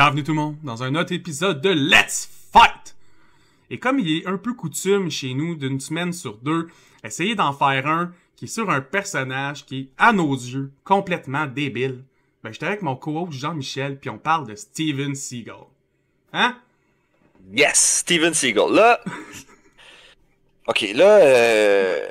Bienvenue tout le monde dans un autre épisode de Let's Fight! Et comme il est un peu coutume chez nous d'une semaine sur deux, essayer d'en faire un qui est sur un personnage qui est, à nos yeux, complètement débile. Ben, j'étais avec mon co-host Jean-Michel, puis on parle de Steven Seagal. Hein? Yes, Steven Seagal. Là... OK, là, euh,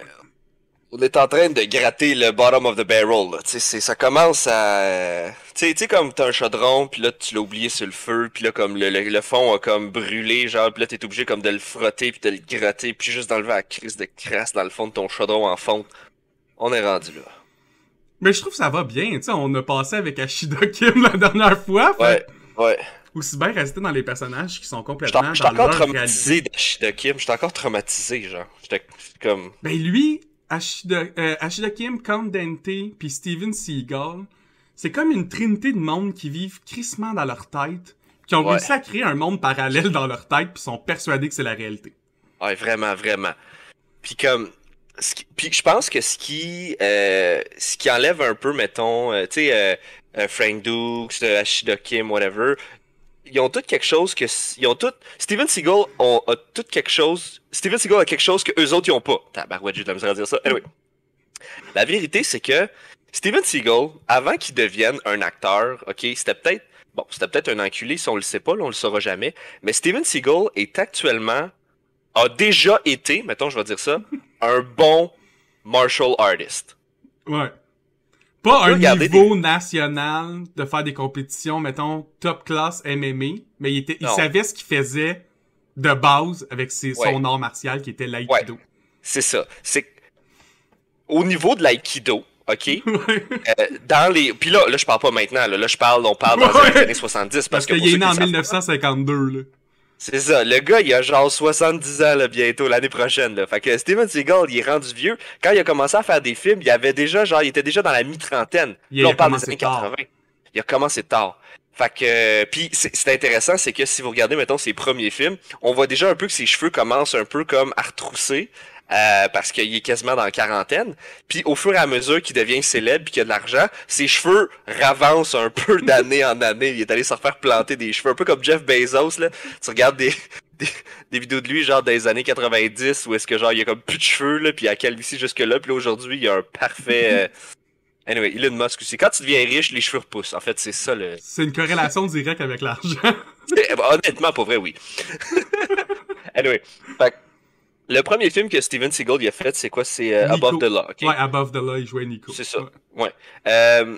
on est en train de gratter le bottom of the barrel. Là. sais, ça commence à... Euh, tu sais, comme t'as un chaudron, puis là, tu l'as oublié sur le feu, puis là, comme le, le, fond a comme brûlé, genre, puis là, t'es obligé comme de le frotter, puis de le gratter, puis juste d'enlever la crise de crasse dans le fond de ton chaudron en fond. On est rendu là. Mais je trouve ça va bien, tu sais, on a passé avec Ashido Kim la dernière fois. Fait... Ouais, ouais aussi bien rester dans les personnages qui sont complètement. Je suis encore traumatisé d'Ashido Kim. Je suis encore traumatisé, genre. J'étais comme. Ben lui, Ashida, euh, Ashida Kim, Count Dante, puis Steven Seagal, c'est comme une trinité de monde qui vivent crissement dans leur tête, qui ont réussi à créer un monde parallèle dans leur tête, puis sont persuadés que c'est la réalité. Ouais, vraiment, vraiment. Puis comme, puis je pense que ce qui euh, ce qui enlève un peu mettons euh, tu sais euh, euh Frank Dukes euh, Ashida Kim whatever ils ont toutes quelque chose que ils ont toutes. Steven Seagal ont, a tout quelque chose Steven Seagal a quelque chose que eux autres ils ont pas tabarouette j'ai de la misère à dire ça anyway la vérité c'est que Steven Seagal avant qu'il devienne un acteur ok c'était peut-être bon c'était peut-être un enculé si on le sait pas on le saura jamais mais Steven Seagal est actuellement a déjà été mettons je vais dire ça un bon martial artist ouais pas un niveau national de faire des compétitions, mettons, top class MMA, mais il, était, il savait ce qu'il faisait de base avec son art martial qui était l'aïkido. C'est ça. C'est au niveau de l'aïkido, OK? Euh, dans les. Puis là, là, je parle pas maintenant, là, je parle, on parle dans les années 70. Parce, parce qu'il est né en 1952, là. C'est ça. Le gars, il a genre 70 ans bientôt, l'année prochaine. Là. Fait que Steven Seagal, il est rendu vieux. Quand il a commencé à faire des films, il avait déjà, genre, il était déjà dans la mi-trentaine. Il là, on parle des années 80. Il a commencé tard. Fait que, puis c'est intéressant, c'est que si vous regardez, mettons, ses premiers films, on voit déjà un peu que ses cheveux commencent un peu comme à retrousser, euh, parce qu'il est quasiment dans la quarantaine. Puis au fur et à mesure qu'il devient célèbre puis qu'il a de l'argent, ses cheveux ravancent un peu d'année en année. Il est allé se refaire planter des cheveux, un peu comme Jeff Bezos. Là. Tu regardes des, des, vidéos de lui genre des années 90 où est-ce que genre il y a comme plus de cheveux là puis a calvitie jusque là puis aujourd'hui il y a un parfait euh... anyway Elon Musk aussi quand tu deviens riche les cheveux repoussent en fait c'est ça le c'est une corrélation directe avec l'argent honnêtement pour vrai oui anyway fait le premier film que Steven Seagal a fait, c'est quoi C'est euh, Above the Law. Okay? Ouais, Above the Law, il jouait Nico. C'est ça. Ouais. Euh,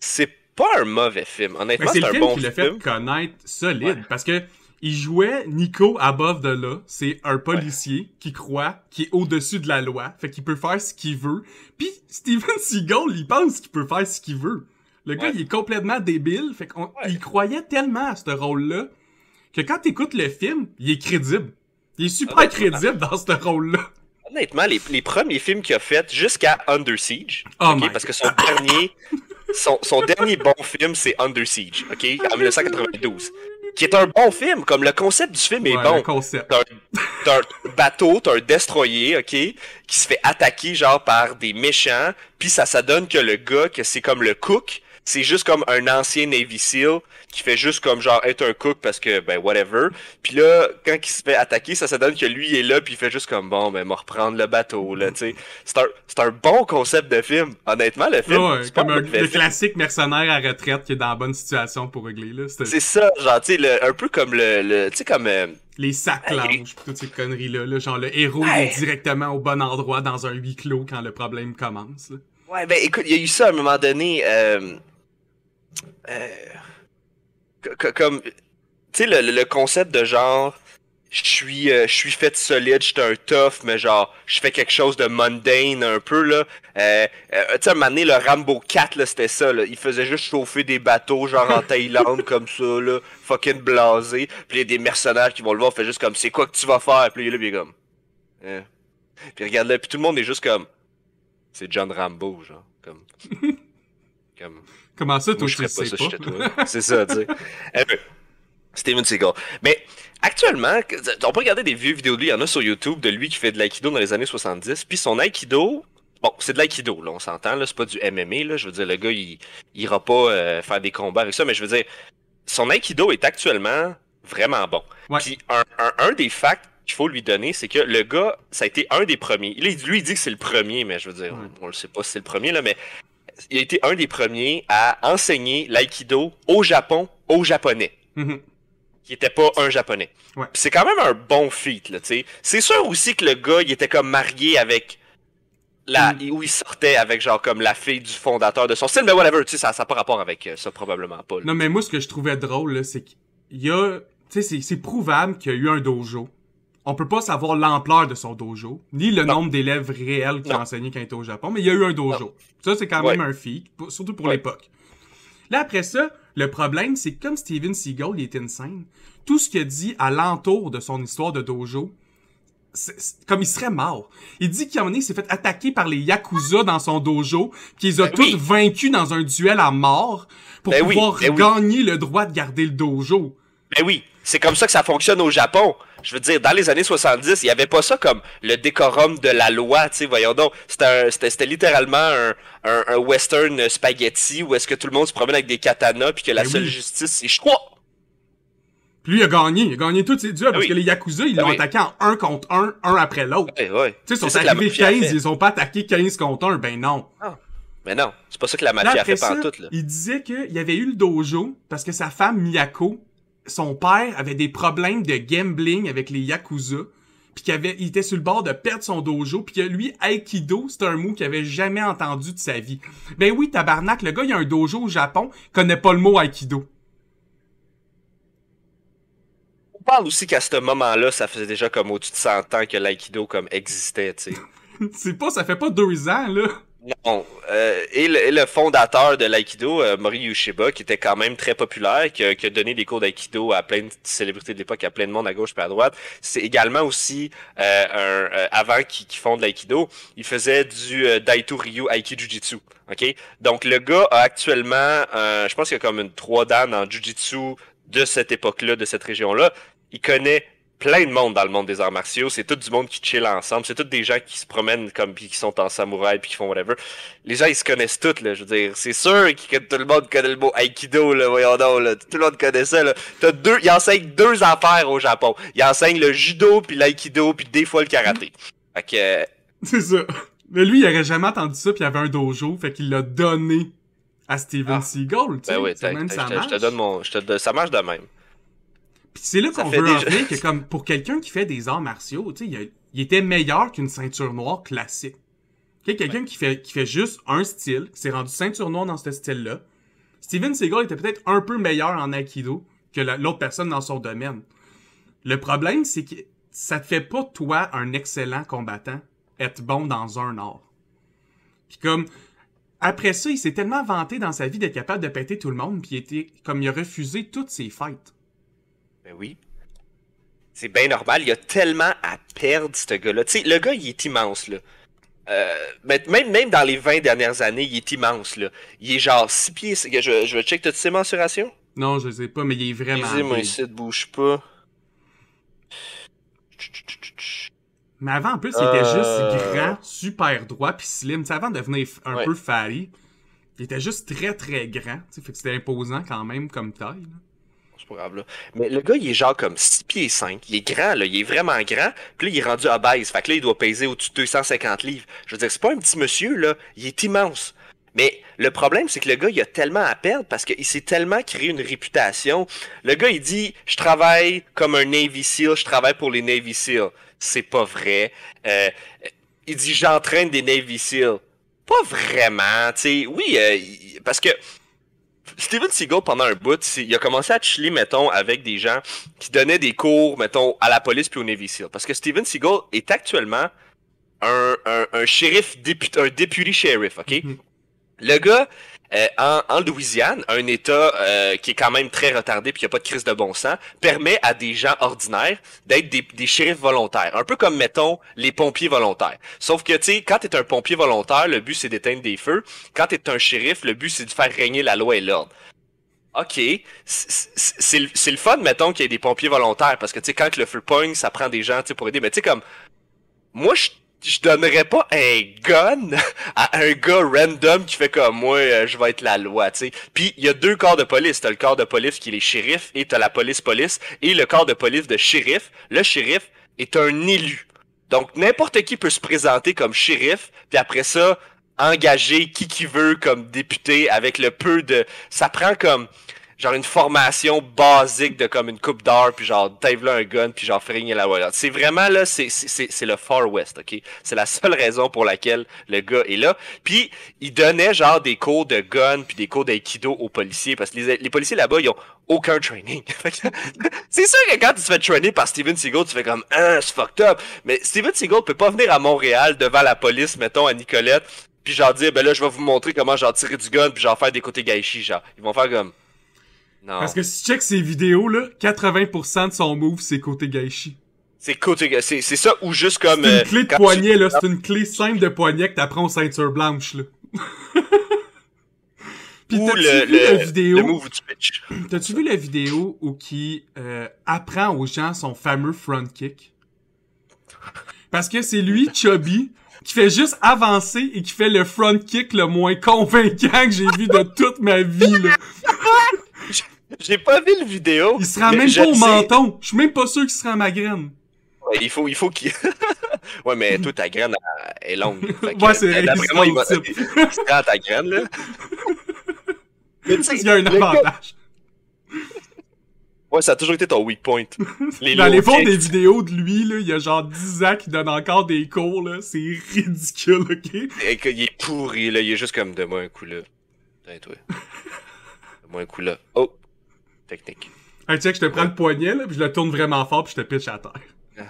c'est pas un mauvais film. Honnêtement, c'est un film qui film. le fait connaître solide parce que il jouait Nico Above the Law. C'est un policier qui croit qui est au-dessus de la loi, fait qu'il peut faire ce qu'il veut. Puis Steven Seagal, il pense qu'il peut faire ce qu'il veut. Le gars, il est complètement débile, fait qu'il il croyait tellement à ce rôle-là que quand t'écoutes le film, il est crédible. Il est super crédible dans ce rôle-là. Honnêtement, les, premiers films qu'il a fait jusqu'à Under Siege, oh parce que son dernier, son, dernier bon film, c'est Under Siege, ok, en 1992 qui est un bon film, comme le concept du film est bon. concept. T'as un, bateau, t'as un destroyer, ok, qui se fait attaquer genre par des méchants, puis ça, ça donne que le gars, que c'est comme le cook, c'est juste comme un ancien Navy SEAL qui fait juste comme genre être un cook parce que ben whatever. Puis là, quand il se fait attaquer, ça se donne que lui il est là puis il fait juste comme bon ben va reprendre le bateau là, tu sais. C'est un bon concept de film. Honnêtement le film, ouais, comme un, le classique mercenaire à retraite qui est dans la bonne situation pour régler là, C'est ça, genre tu sais un peu comme le, tu sais comme euh, les sacs langes, toutes ces conneries-là. genre, le héros est directement au bon endroit dans un huis clos quand le problème commence. Ouais, ben écoute, il y a eu ça à un moment donné. Euh, euh, comme tu sais le, le, concept de genre je suis euh, je suis fait solide, suis un tough mais genre je fais quelque chose de mundane un peu là. Euh, euh, tu sais un moment donné, le Rambo 4 là, c'était ça là, il faisait juste chauffer des bateaux genre en Thaïlande comme ça là, fucking blasé. Puis il y a des mercenaires qui vont le voir, fait juste comme c'est quoi que tu vas faire puis il est là, comme hein? puis regarde là, puis tout le monde est juste comme c'est John Rambo genre comme Comment ça, toi, ne pas, C'est ça, tu sais. Eh ben, Steven Seagal. Mais actuellement, on peut regarder des vieux vidéos de lui, il y en a sur YouTube, de lui qui fait de l'aïkido dans les années 70, puis son aïkido, Bon, c'est de l'aïkido, là, on s'entend, là, c'est pas du MMA, là, je veux dire, le gars, il, ira pas euh, faire des combats avec ça, mais je veux dire, son aïkido est actuellement vraiment bon. Puis un, des facts qu'il faut lui donner, c'est que le gars, ça a été un des premiers. Lui, lui il dit que c'est le premier, mais je veux dire, on, ne le sait pas si c'est le premier, là, mais il a été un des premiers à enseigner l'aïkido au Japon au Japonais. Mm Qui était pas un Japonais. C'est quand même un bon feat, là, tu sais. C'est sûr aussi que le gars, il était comme marié avec la, mm. où il sortait avec genre comme la fille du fondateur de son style, mais whatever, tu sais, ça n'a pas rapport avec euh, ça, probablement pas. Non, mais moi, ce que je trouvais drôle, c'est qu'il y a, tu sais, c'est prouvable qu'il y a eu un dojo on peut pas savoir l'ampleur de son dojo, ni le nombre d'élèves réels qui a enseigné quand il était au Japon, mais il y a eu un dojo. Ça, c'est quand même un feat, surtout pour l'époque. Là, après ça, le problème, c'est que comme Steven Seagal, est insane, tout ce qu'il a dit à l'entour de son histoire de dojo, c'est comme il serait mort. Il dit qu'il y s'est fait attaquer par les Yakuza dans son dojo, qu'ils ont ben tous vaincu dans un duel à mort pour ben pouvoir ben gagner le droit de garder le dojo. Ben oui, c'est comme ça que ça fonctionne au Japon je veux dire, dans les années 70, il n'y avait pas ça comme le décorum de la loi, tu sais, voyons donc. C'était littéralement un, western spaghetti où est-ce que tout le monde se promène avec des katanas puis que la ben seule justice, c'est crois. Puis lui, il a gagné. Il a gagné toutes ses duels ben parce que les Yakuza, ils ben l'ont attaqué en un contre un, un après l'autre. Oui, oui, Tu sais, ils sont arrivés 15, ils ont pas attaqué 15 contre un, Ben non. Ah. Mais non, c'est pas ça que la mafia a fait pendant toutes. Là. Il disait qu'il y avait eu le dojo parce que sa femme, Miyako, son père avait des problèmes de gambling avec les Yakuza, puis qu'il avait, il était sur le bord de perdre son dojo, puis que lui, Aikido, c'est un mot qu'il avait jamais entendu de sa vie. Ben oui, tabarnak, le gars, il a un dojo au Japon, connaît pas le mot Aikido. On parle aussi qu'à ce moment-là, ça faisait déjà comme au-dessus de 100 ans que l'Aikido comme existait, tu sais. c'est pas, ça fait pas deux ans, là. Non. Euh, et, le, fondateur de l'aïkido, euh, Mori Yushiba, qui était quand même très populaire, qui a, donné des cours d'aïkido à plein de célébrités de l'époque, à plein de monde à gauche et à droite, c'est également aussi, euh, un, avant qu'il fonde l'aïkido, il faisait du Daito Ryu Aiki Jujitsu. ok Donc le gars a actuellement, je pense qu'il a comme une trois dames en Jujitsu de cette époque-là, de cette région-là. Il connaît plein de monde dans le monde des arts martiaux. C'est tout du monde qui chill ensemble. C'est tout des gens qui se promènent comme puis qui sont en samouraï puis qui font whatever. Les gens ils se connaissent tous là. Je veux dire, c'est sûr que tout le monde connaît le mot aikido là. Voyons donc là. Tout le monde connaît ça là. T'as deux, il enseigne deux affaires au Japon. Il enseigne le judo puis l'aikido puis des fois le karaté. Fait que. Euh, c'est ça. Mais lui, il aurait jamais entendu ça puis il avait un dojo. Fait qu'il l'a donné à Steven ah. Seagal. Tu ben même, je, donne mon, je te, ça marche de même c'est là qu'on veut en que comme pour quelqu'un qui fait des arts martiaux, tu sais, il, était meilleur qu'une ceinture noire classique. quelqu'un qui fait qui fait juste un style, qui s'est rendu ceinture noire dans ce style-là. Steven Seagal était peut-être un peu meilleur en aikido que l'autre personne dans son domaine. Le problème, c'est que ça te fait pas toi un excellent combattant être bon dans un art. Puis comme après ça, il s'est tellement vanté dans sa vie d'être capable de péter tout le monde, puis était comme il a refusé toutes ses fêtes. Ben oui. C'est bien normal. Il y a tellement à perdre, ce gars-là. Tu sais, le gars, il est immense, là. Euh, même, même dans les 20 dernières années, il est immense, là. Il est genre 6 pieds. Je, je vais check, toutes ses mensurations? Non, je sais pas, mais il est vraiment. Vas-y, moi, ici, ne bouge pas. Mais avant, en plus, il était juste euh. grand, super droit, puis slim. T'sais, avant de devenir un peu fatty, il était juste très, très grand. Fait que c'était imposant quand même comme taille. Là. Mais le gars, il est genre comme 6 pieds 5. Il est grand, là. Il est vraiment grand. Puis là, il est rendu base Fait que là, il doit peser au-dessus de 250 livres. Je veux dire, c'est pas un petit monsieur, là. Il est immense. Mais le problème, c'est que le gars, il a tellement à perdre parce qu'il s'est tellement créé une réputation. Le gars, il dit, je travaille comme un Navy SEAL, je travaille pour les Navy SEAL. C'est pas vrai. Euh, il dit, j'entraîne des Navy SEAL. Pas vraiment, tu sais. Oui, euh, parce que Steven Seagal, pendant un bout, il a commencé à chiller, mettons, avec des gens qui donnaient des cours, mettons, à la police puis au Navy SEAL. Parce que Steven Seagal est actuellement un, un, un shérif, député un deputy sheriff, OK? Mm-hmm. Le gars, euh, en, Louisiane, un État euh, qui est quand même très retardé puis qui a pas de crise de bon sens, permet à des gens ordinaires d'être des, des shérifs volontaires. Un peu comme, mettons, les pompiers volontaires. Sauf que, tu sais, quand t'es un pompier volontaire, le but c'est d'éteindre des feux. Quand t'es un shérif, le but c'est de faire régner la loi et l'ordre. OK, c'est le, le fun, mettons, qu'il y ait des pompiers volontaires, parce que, tu sais, quand le feu pogne, ça prend des gens, tu sais, pour aider. Mais, tu sais, comme, moi, je je donnerais pas un gun à un gars random qui fait comme moi, euh, je vais être la loi, tu sais. Puis il y a deux corps de police. T'as le corps de police qui est les shérifs et t'as la police police et le corps de police de shérif. Le shérif est un élu. Donc n'importe qui peut se présenter comme shérif. Puis après ça, engager qui qui veut comme député avec le peu de. Ça prend comme genre une formation basique de comme une coupe d'or, puis genre Dave là un gun, puis genre Fring la voilà. C'est vraiment là, c'est le Far West, ok? C'est la seule raison pour laquelle le gars est là. Puis il donnait genre des cours de gun, puis des cours d'aïkido aux policiers, parce que les, les policiers là-bas, ils ont aucun training. c'est sûr que quand tu te fais trainer par Steven Seagal, tu fais comme « Ah, c'est fucked up! » Mais Steven Seagal peut pas venir à Montréal devant la police, mettons, à Nicolette, puis genre dire « Ben là, je vais vous montrer comment genre tirer du gun, puis genre faire des côtés gaichi, genre. » Ils vont faire comme « parce que si tu checks ses vidéos, là, 80% de son move, c'est côté gaishi. C'est côté c'est c'est ça ou juste comme C'est une euh, clé de poignet là, c'est une clé simple de poignet que t'apprends aux ceintures blanches là. Pis ou le, vu la vidéo, T'as-tu vu la vidéo où qui euh, apprend aux gens son fameux front kick? Parce que c'est lui, Chubby, qui fait juste avancer et qui fait le front kick le moins convaincant que j'ai vu de toute ma vie, là. J'ai pas vu le vidéo. Il sera même pas au menton. Je suis même pas sûr qu'il sera à ma graine. Ouais, il faut, il faut qu'il. ouais, mais toi, ta graine est longue. Moi, c'est D'après il à ta graine, là. mais tu sais, il y a un avantage. Ouais, ça a toujours été ton weak point. Dans les fonds des vidéos de lui, là, il y a genre 10 ans qui donne encore des cours, là. C'est ridicule, ok? Et il est pourri, là. Il est juste comme, donne-moi un coup, là. Tiens, toi. Donne-moi un coup, là. Oh, technique. tu sais que je te prends le poignet, puis je le tourne vraiment fort, puis je te pitch à terre. Ah.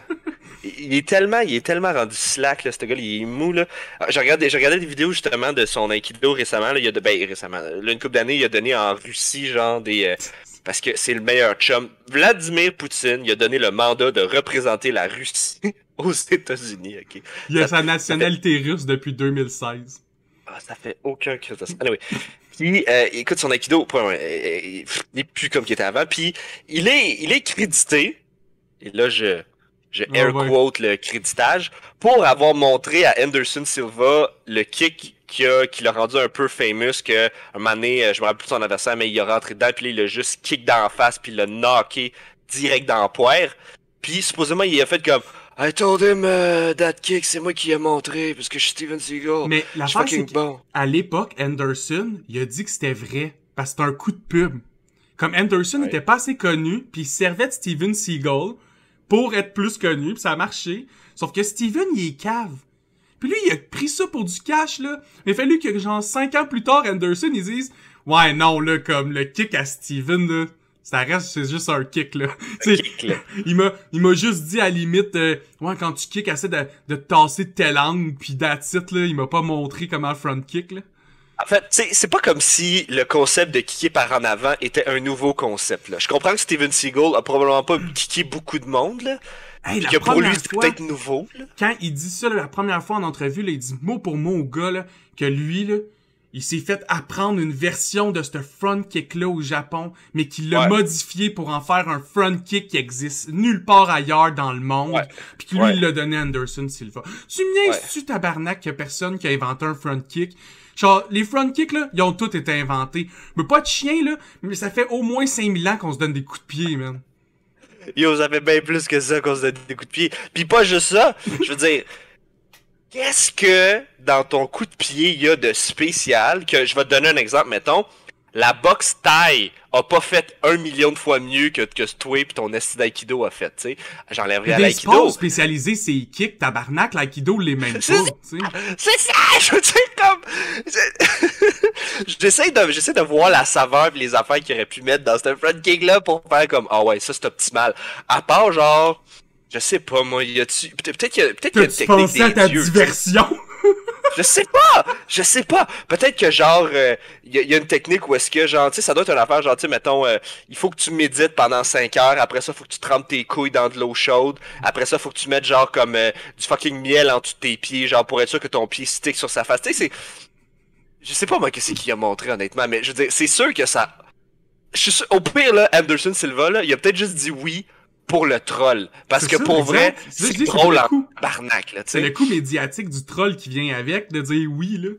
il est tellement, il est tellement rendu slack, là, ce gars, il est mou, là. Ah, je regardais, je regardais des vidéos, justement, de son Aikido récemment, il y a de, ben, récemment, l'une une couple d'années, il a donné en Russie, genre, des, euh, parce que c'est le meilleur chum. Vladimir Poutine, il a donné le mandat de représenter la Russie aux États-Unis, ok. Il a sa nationalité russe depuis 2016. Ah, ça fait aucun que ça. Anyway. Puis, euh, écoute, son Aikido, euh, euh, il n'est plus comme qu'il était avant. Puis, il est, il est crédité. Et là, je, je ah air quote le créditage, pour avoir montré à Anderson Silva le kick qui l'a rendu un peu famous, que un moment euh, je me rappelle plus son adversaire, mais il a rentré dedans, puis il a juste kick d'en face, puis il l'a knocké direct dans le poire. Puis supposément, il a fait comme I told him uh, kick, c'est moi qui ai montré, parce que je suis Steven Seagal. Mais la chose, à l'époque, Anderson, il a dit que c'était vrai, parce que c'était un coup de pub. Comme Anderson n'était pas assez connu, puis il servait de Steven Seagal pour être plus connu, puis ça a marché. Sauf que Steven, il est cave. Puis lui, il a pris ça pour du cash, là. Mais fallu que, genre, cinq ans plus tard, Anderson, ils disent « Ouais, non, là, comme le kick à Steven, là, ça reste, c'est juste un kick, là. Un kick, là. il m'a, il m'a juste dit à limite, euh, ouais, quand tu kicks, essaie de, de tasser tes angle, puis d'attitude, là. Il m'a pas montré comment front kick, là. En fait, c'est pas comme si le concept de kicker par en avant était un nouveau concept. Là. Je comprends que Steven Seagal a probablement pas kické beaucoup de monde, là, hey, que pour lui, c'est peut-être nouveau. Quand il dit ça la première fois en entrevue, il dit mot pour mot au gars que lui, là, il s'est fait apprendre une version de ce front kick-là au Japon, mais qu'il l'a modifié pour en faire un front kick qui existe nulle part ailleurs dans le monde, puis que lui, il l'a donné à Anderson Silva. Tu me tu tabarnak, qu'il y a personne qui a inventé un front kick? Genre, les front kicks, là, ils ont tous été inventés. Mais pas de chien, là, mais ça fait au moins 5000 ans qu'on se donne des coups de pied, man. Yo, ça fait bien plus que ça qu'on se donne des coups de pied. Puis pas juste ça, je veux dire... Qu'est-ce que dans ton coup de pied il y a de spécial que je vais te donner un exemple, mettons. La boxe taille a pas fait un million de fois mieux que que toi et ton esti d'aïkido a fait, tu sais. J'enlèverais à l'aïkido. Les spécialisé, c'est kick, tabarnak, l'aïkido, les mêmes choses, tu C'est ça, je veux dire, comme... j'essaie de, j'essaie de voir la saveur et les affaires qu'il aurait pu mettre dans ce front kick-là pour faire comme, ah ouais, ça c'est optimal. À part genre, je sais pas, moi, y a Peut-être qu'il y a, peut-être une technique des à ta diversion? je sais pas! Je sais pas! Peut-être que genre, il euh, y, a une technique où est-ce que genre, tu sais, ça doit être une affaire genre, tu sais, mettons, euh, il faut que tu médites pendant 5 heures, après ça, faut que tu trempes tes couilles dans de l'eau chaude, après ça, faut que tu mettes genre comme euh, du fucking miel en dessous de tes pieds, genre pour être sûr que ton pied stick sur sa face. Tu sais, c'est. Je sais pas moi qu'est-ce qu'il a montré honnêtement, mais je veux dire, c'est sûr que ça. Je suis... Au pire, là, Anderson Silva, là, il a peut-être juste dit oui pour le troll. Parce que pour vrai, c'est drôle en C'est le coup médiatique du troll qui vient avec, de dire oui, là.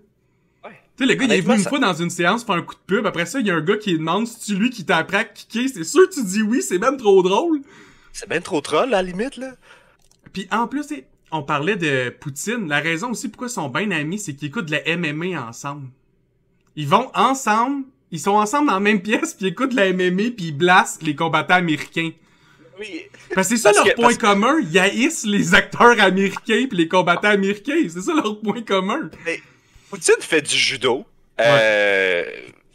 Tu sais, le gars, il est venu une fois dans une séance faire un coup de pub. Après ça, il y a un gars qui demande si tu lui qui t'apprend à kicker. C'est sûr que tu dis oui, c'est même ben trop drôle. C'est même ben trop troll, à la limite, là. Puis en plus, on parlait de Poutine. La raison aussi pourquoi ils sont bien amis, c'est qu'ils écoutent la MMA ensemble. Ils vont ensemble, ils sont ensemble dans la même pièce, puis ils écoutent la MMA, puis ils blastent les combattants américains. Oui. c'est ça leur point commun. Ils haïssent les acteurs américains puis les combattants américains. C'est ça leur point commun. Mais Poutine fait du judo. Euh,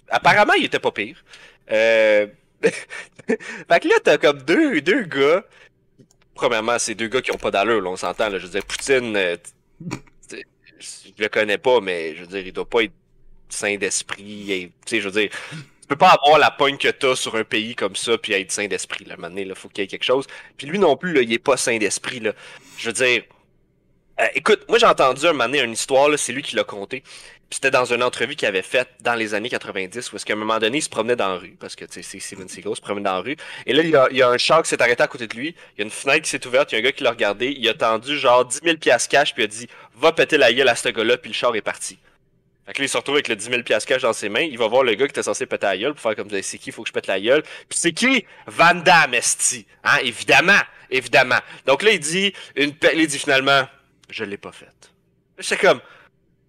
apparemment, il était pas pire. Euh... fait que là, t'as comme deux, deux gars. Premièrement, c'est deux gars qui ont pas d'allure, on s'entend. Là. Je veux dire, Poutine, euh, je le connais pas, mais je veux dire, il doit pas être sain d'esprit. sais, je veux dire, peux pas avoir la poigne que t'as sur un pays comme ça puis être saint d'esprit. Là, maintenant, là, faut qu'il y ait quelque chose. Puis lui non plus, il est pas saint d'esprit. Là, je veux dire. Euh, écoute, moi j'ai entendu un moment donné une histoire, c'est lui qui l'a conté. C'était dans une entrevue qu'il avait faite dans les années 90, où est-ce qu'à un moment donné, il se promenait dans la rue, parce que c'est Steven Seagal se promenait dans la rue. Et là, il y a, un char qui s'est arrêté à côté de lui, il y a une fenêtre qui s'est ouverte, il y a un gars qui l'a regardé, il a tendu genre 10 000 piastres cash, puis il a dit « Va péter la gueule à ce gars-là », puis le char est parti. Fait se retrouve avec le 10 000 piastres cash dans ses mains. Il va voir le gars qui était censé péter la gueule pour faire comme c'est qui, faut que je pète la gueule. Puis c'est qui? Van Damme, Hein, évidemment. Évidemment. Donc là, il dit, une il dit finalement, je l'ai pas faite. C'est comme,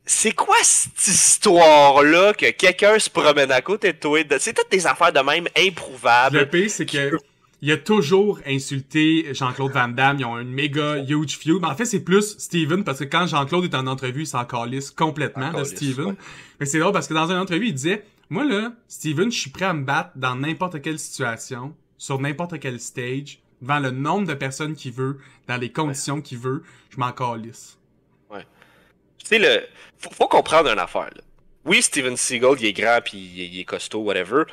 c'est quoi cette histoire-là que quelqu'un se promène à côté de toi? C'est toutes des affaires de même improuvables. Le pire, c'est que il a toujours insulté Jean-Claude Van Damme. Ils ont une méga huge feud. Mais en fait, c'est plus Steven parce que quand Jean-Claude est en entrevue, il s'en calisse complètement de Steven. Mais c'est drôle parce que dans une entrevue, il disait, moi là, Steven, je suis prêt à me battre dans n'importe quelle situation, sur n'importe quel stage, devant le nombre de personnes qu'il veut, dans les conditions qui qu'il veut. Je m'en calisse. Ouais. Tu sais, le... faut, comprendre une affaire. Oui, Steven Seagal, il est grand puis il est costaud, whatever.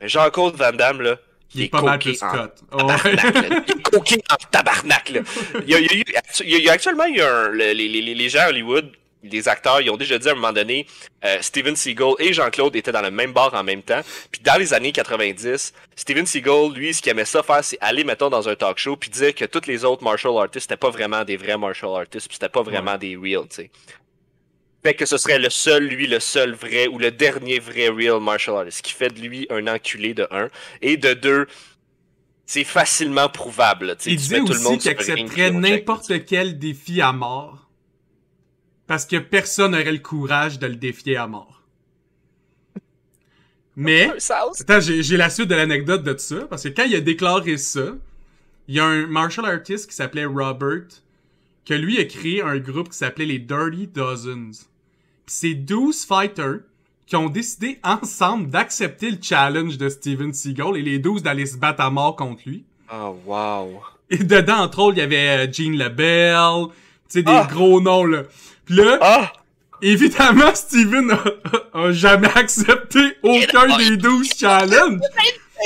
Mais Jean-Claude Van Damme, là, il, est, pas mal de il est en tabarnak, là. Il y a, actuellement, il y a les, gens à Hollywood, les acteurs, ils ont déjà dit à un moment donné, euh, Steven Seagal et Jean-Claude étaient dans le même bar en même temps. Puis dans les années 90, Steven Seagal, lui, ce qu'il aimait ça faire, c'est aller, mettons, dans un talk show, puis dire que tous les autres martial artists, c'était pas vraiment des vrais martial artists, puis c'était pas vraiment des real, tu sais fait ben, que ce serait le seul, lui, le seul vrai ou le dernier vrai real martial artist, qui fait de lui un enculé de un, et de deux, c'est facilement prouvable. Il disait aussi qu'il accepterait n'importe quel défi à mort, parce que personne n'aurait le courage de le défier à mort. Mais, attends, j'ai la suite de l'anecdote de ça, parce que quand il a déclaré ça, il y a un martial artist qui s'appelait Robert que lui a créé un groupe qui s'appelait les Dirty Dozens. Pis c'est 12 fighters qui ont décidé ensemble d'accepter le challenge de Steven Seagal et les 12 d'aller se battre à mort contre lui. oh, wow. Et dedans, entre autres, il y avait euh, Gene LaBelle, tu sais, des ah! gros noms, là. Pis là, ah! évidemment, Steven a jamais accepté aucun des 12 challenges.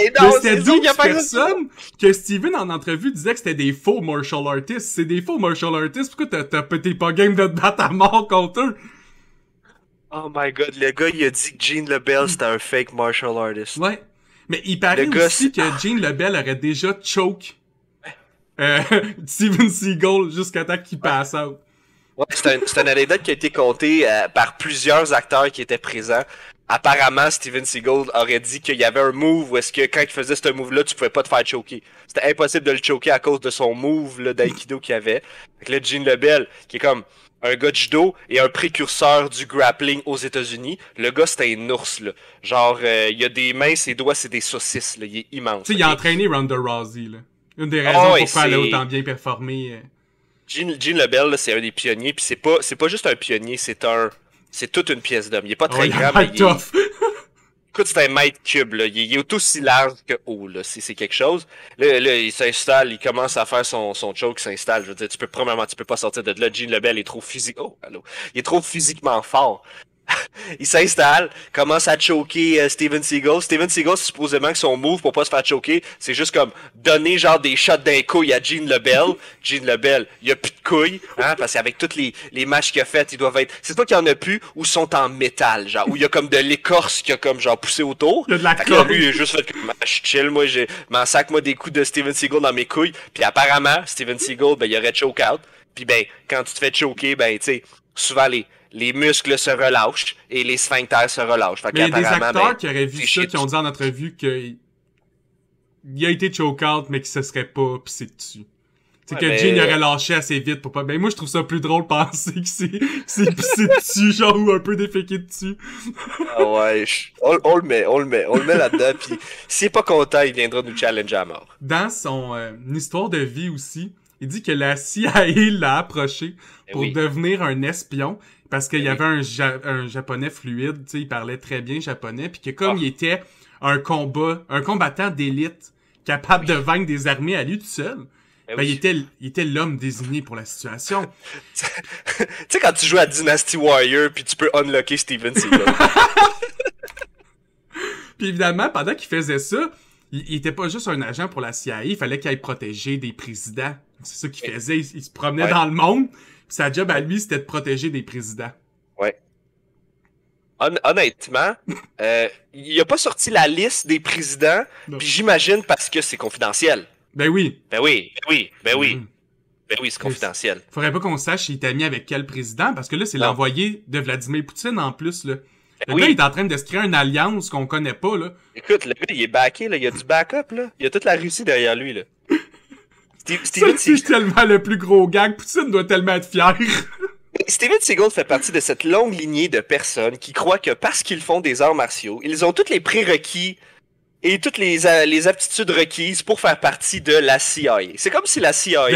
Eh c'était 12 personnes que, que Steven en entrevue disait que c'était des faux martial artists. C'est des faux martial artists. Pourquoi pété pas game de te battre à mort contre eux? Oh my god, le gars, il a dit que Gene Lebel, c'était un fake martial artist. Ouais. Mais il paraît aussi que Gene Lebel aurait déjà choke euh, Steven Seagal jusqu'à temps qu'il passe out. Ouais, c'est une anecdote qui a été contée euh, par plusieurs acteurs qui étaient présents apparemment, Steven Seagal aurait dit qu'il y avait un move où est-ce que quand il faisait ce move-là, tu pouvais pas te faire choquer. C'était impossible de le choquer à cause de son move d'aïkido qu'il avait. Fait que Gene Lebel, qui est comme un gars judo et un précurseur du grappling aux États-Unis, le gars, c'était un ours, là. Genre, euh, il a des mains, ses doigts, c'est des saucisses, Il est immense. Tu sais, il a entraîné Ronda Rousey, là. Une des raisons pour faire autant bien performer. Gene, euh. Gene Lebel, c'est un des pionniers, puis c'est pas, c'est pas juste un pionnier, c'est un c'est toute une pièce d'homme. Il est pas très grave oh, grand, mais il est... Écoute, c'est un mètre cube, là. Il, est, aussi large que haut, là. C'est quelque chose. Là, là il s'installe, il commence à faire son, son choke, il s'installe. Je veux dire, tu peux, premièrement, tu peux pas sortir de là. Jean Lebel est trop physique. Oh, allô. Il est trop physiquement fort. il s'installe, commence à choquer euh, Steven Seagal. Steven Seagal, supposément que son move pour pas se faire choquer, c'est juste comme donner genre des shots d'un couille à Gene Lebel. Gene Lebel, il a plus de couilles, hein, parce qu'avec toutes les, les matchs qu'il a fait, ils doivent être, c'est toi qui en a plus, ou sont en métal, genre, où il y a comme de l'écorce qui a comme genre poussé autour. Il y a de la lui, il a juste fait que je chill, moi, j'ai, m'en sac, moi, des coups de Steven Seagal dans mes couilles. Puis apparemment, Steven Seagal, ben, il aurait choke out. Puis ben, quand tu te fais choquer, ben, tu sais, souvent les, les muscles se relâchent et les sphincters se relâchent. mais il y a des acteurs ben, qui auraient vu ça, qui ont dit en entrevue qu'il il a été choke-out, mais qu'il se serait pas pissé dessus. C'est que mais... Gene aurait lâché assez vite pour pas. Ben moi je trouve ça plus drôle de penser que c'est c'est pissé dessus genre ou un peu déféqué dessus. ah ouais, on, le met, on le met, on le met là-dedans puis s'il est pas content, il viendra nous challenger à mort. Dans son euh, histoire de vie aussi, il dit que la CIA l'a approché ben pour devenir un espion parce qu'il y avait un, japonais fluide, il parlait très bien japonais, puis que comme ah. il était un combat, un combattant d'élite capable de vaincre des armées à lui tout seul, ben ben, il était était l'homme désigné pour la situation. tu sais quand tu joues à Dynasty Warrior puis tu peux unlocker Steven Seagal. puis évidemment pendant qu'il faisait ça, il, n'était était pas juste un agent pour la CIA, il fallait qu'il aille protéger des présidents. C'est ça qu'il faisait, il, se promenait dans le monde, sa job à lui, c'était de protéger des présidents. Ouais. honnêtement, euh, il a pas sorti la liste des présidents, puis j'imagine parce que c'est confidentiel. Ben oui. Ben oui, ben oui, ben oui. Mm-hmm. Ben oui, c'est confidentiel. Faudrait pas qu'on sache s'il était mis avec quel président, parce que là, c'est l'envoyé de Vladimir Poutine en plus, là. Ben le il est en train de se créer une alliance qu'on connaît pas, là. Écoute, le gars, il est backé, là. Il a du backup, là. Il a toute la Russie derrière lui, là. Steven tellement le plus gros doit tellement être fier. Steven Seagal fait partie de cette longue lignée de personnes qui croient que parce qu'ils font des arts martiaux, ils ont tous les prérequis et toutes les, euh, aptitudes requises pour faire partie de la CIA. C'est comme si la CIA.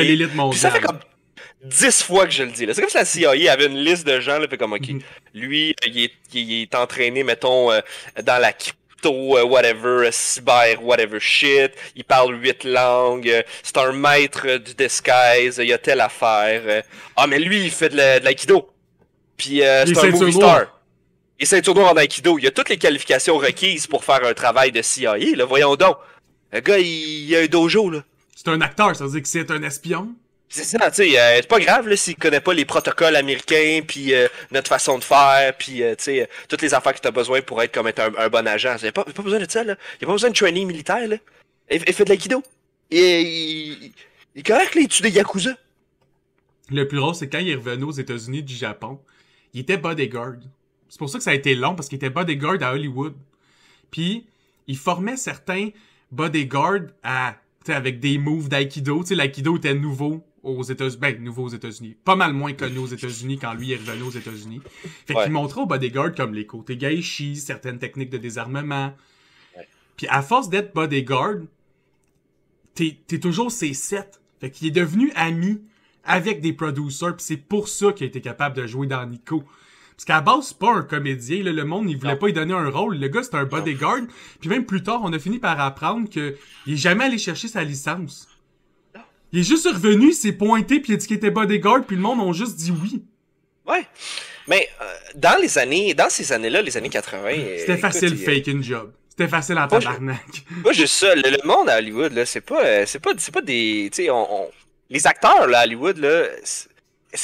ça fait comme dix fois que je le dis. C'est comme si la CIA avait une liste de gens, là, fait comme, mm-hmm. lui, euh, est, il est, entraîné, mettons, euh, dans la euh, whatever, euh, cyber, whatever shit. Il parle huit langues. Euh, c'est un maître du disguise. Il y a telle affaire. Ah, mais lui, il fait de l'aïkido. Puis c'est un movie star. Et ceinture noire en aïkido il y a toutes les qualifications requises pour faire un travail de CIA, là, voyons donc. Le gars, il, il a un dojo, là. C'est un acteur, ça veut dire que c'est un espion? C'est ça, tu sais, euh, c'est pas grave s'il connaît pas les protocoles américains, puis euh, notre façon de faire, puis euh, tu sais toutes les affaires que t'as besoin pour être comme un, bon agent. Il a a pas besoin de ça là. Il a pas besoin de training militaire là. Il, fait de l'aïkido. Il, est correct des yakuza. Le plus drôle, c'est quand il est revenu aux États-Unis du Japon, il était bodyguard. C'est pour ça que ça a été long parce qu'il était bodyguard à Hollywood. Puis il formait certains bodyguards à avec des moves d'aïkido, tu sais l'aïkido était nouveau aux États-Unis, ben, nouveau aux États-Unis, pas mal moins connu aux États-Unis quand lui est revenu aux États-Unis. Fait qu'il montrait au bodyguard comme les côtés gaishi, certaines techniques de désarmement. Puis à force d'être bodyguard, t'es es toujours ses sept. Fait qu'il est devenu ami avec des producers, puis c'est pour ça qu'il a été capable de jouer dans Nico. Parce qu'à base, c'est pas un comédien. le monde, il voulait pas lui donner un rôle. Le gars, c'est un bodyguard. Puis même plus tard, on a fini par apprendre qu'il est jamais allé chercher sa licence. Il est juste revenu, il s'est pointé, puis il a dit qu'il était bodyguard, puis le monde a juste dit oui. Ouais. Mais euh, dans les années, dans ces années-là, les années 80. C'était facile écoute, fake job. C'était facile en tabarnak. Moi, juste ça. Le, monde à Hollywood, là, c'est pas, euh, c'est pas, pas des. les acteurs là, à Hollywood, là,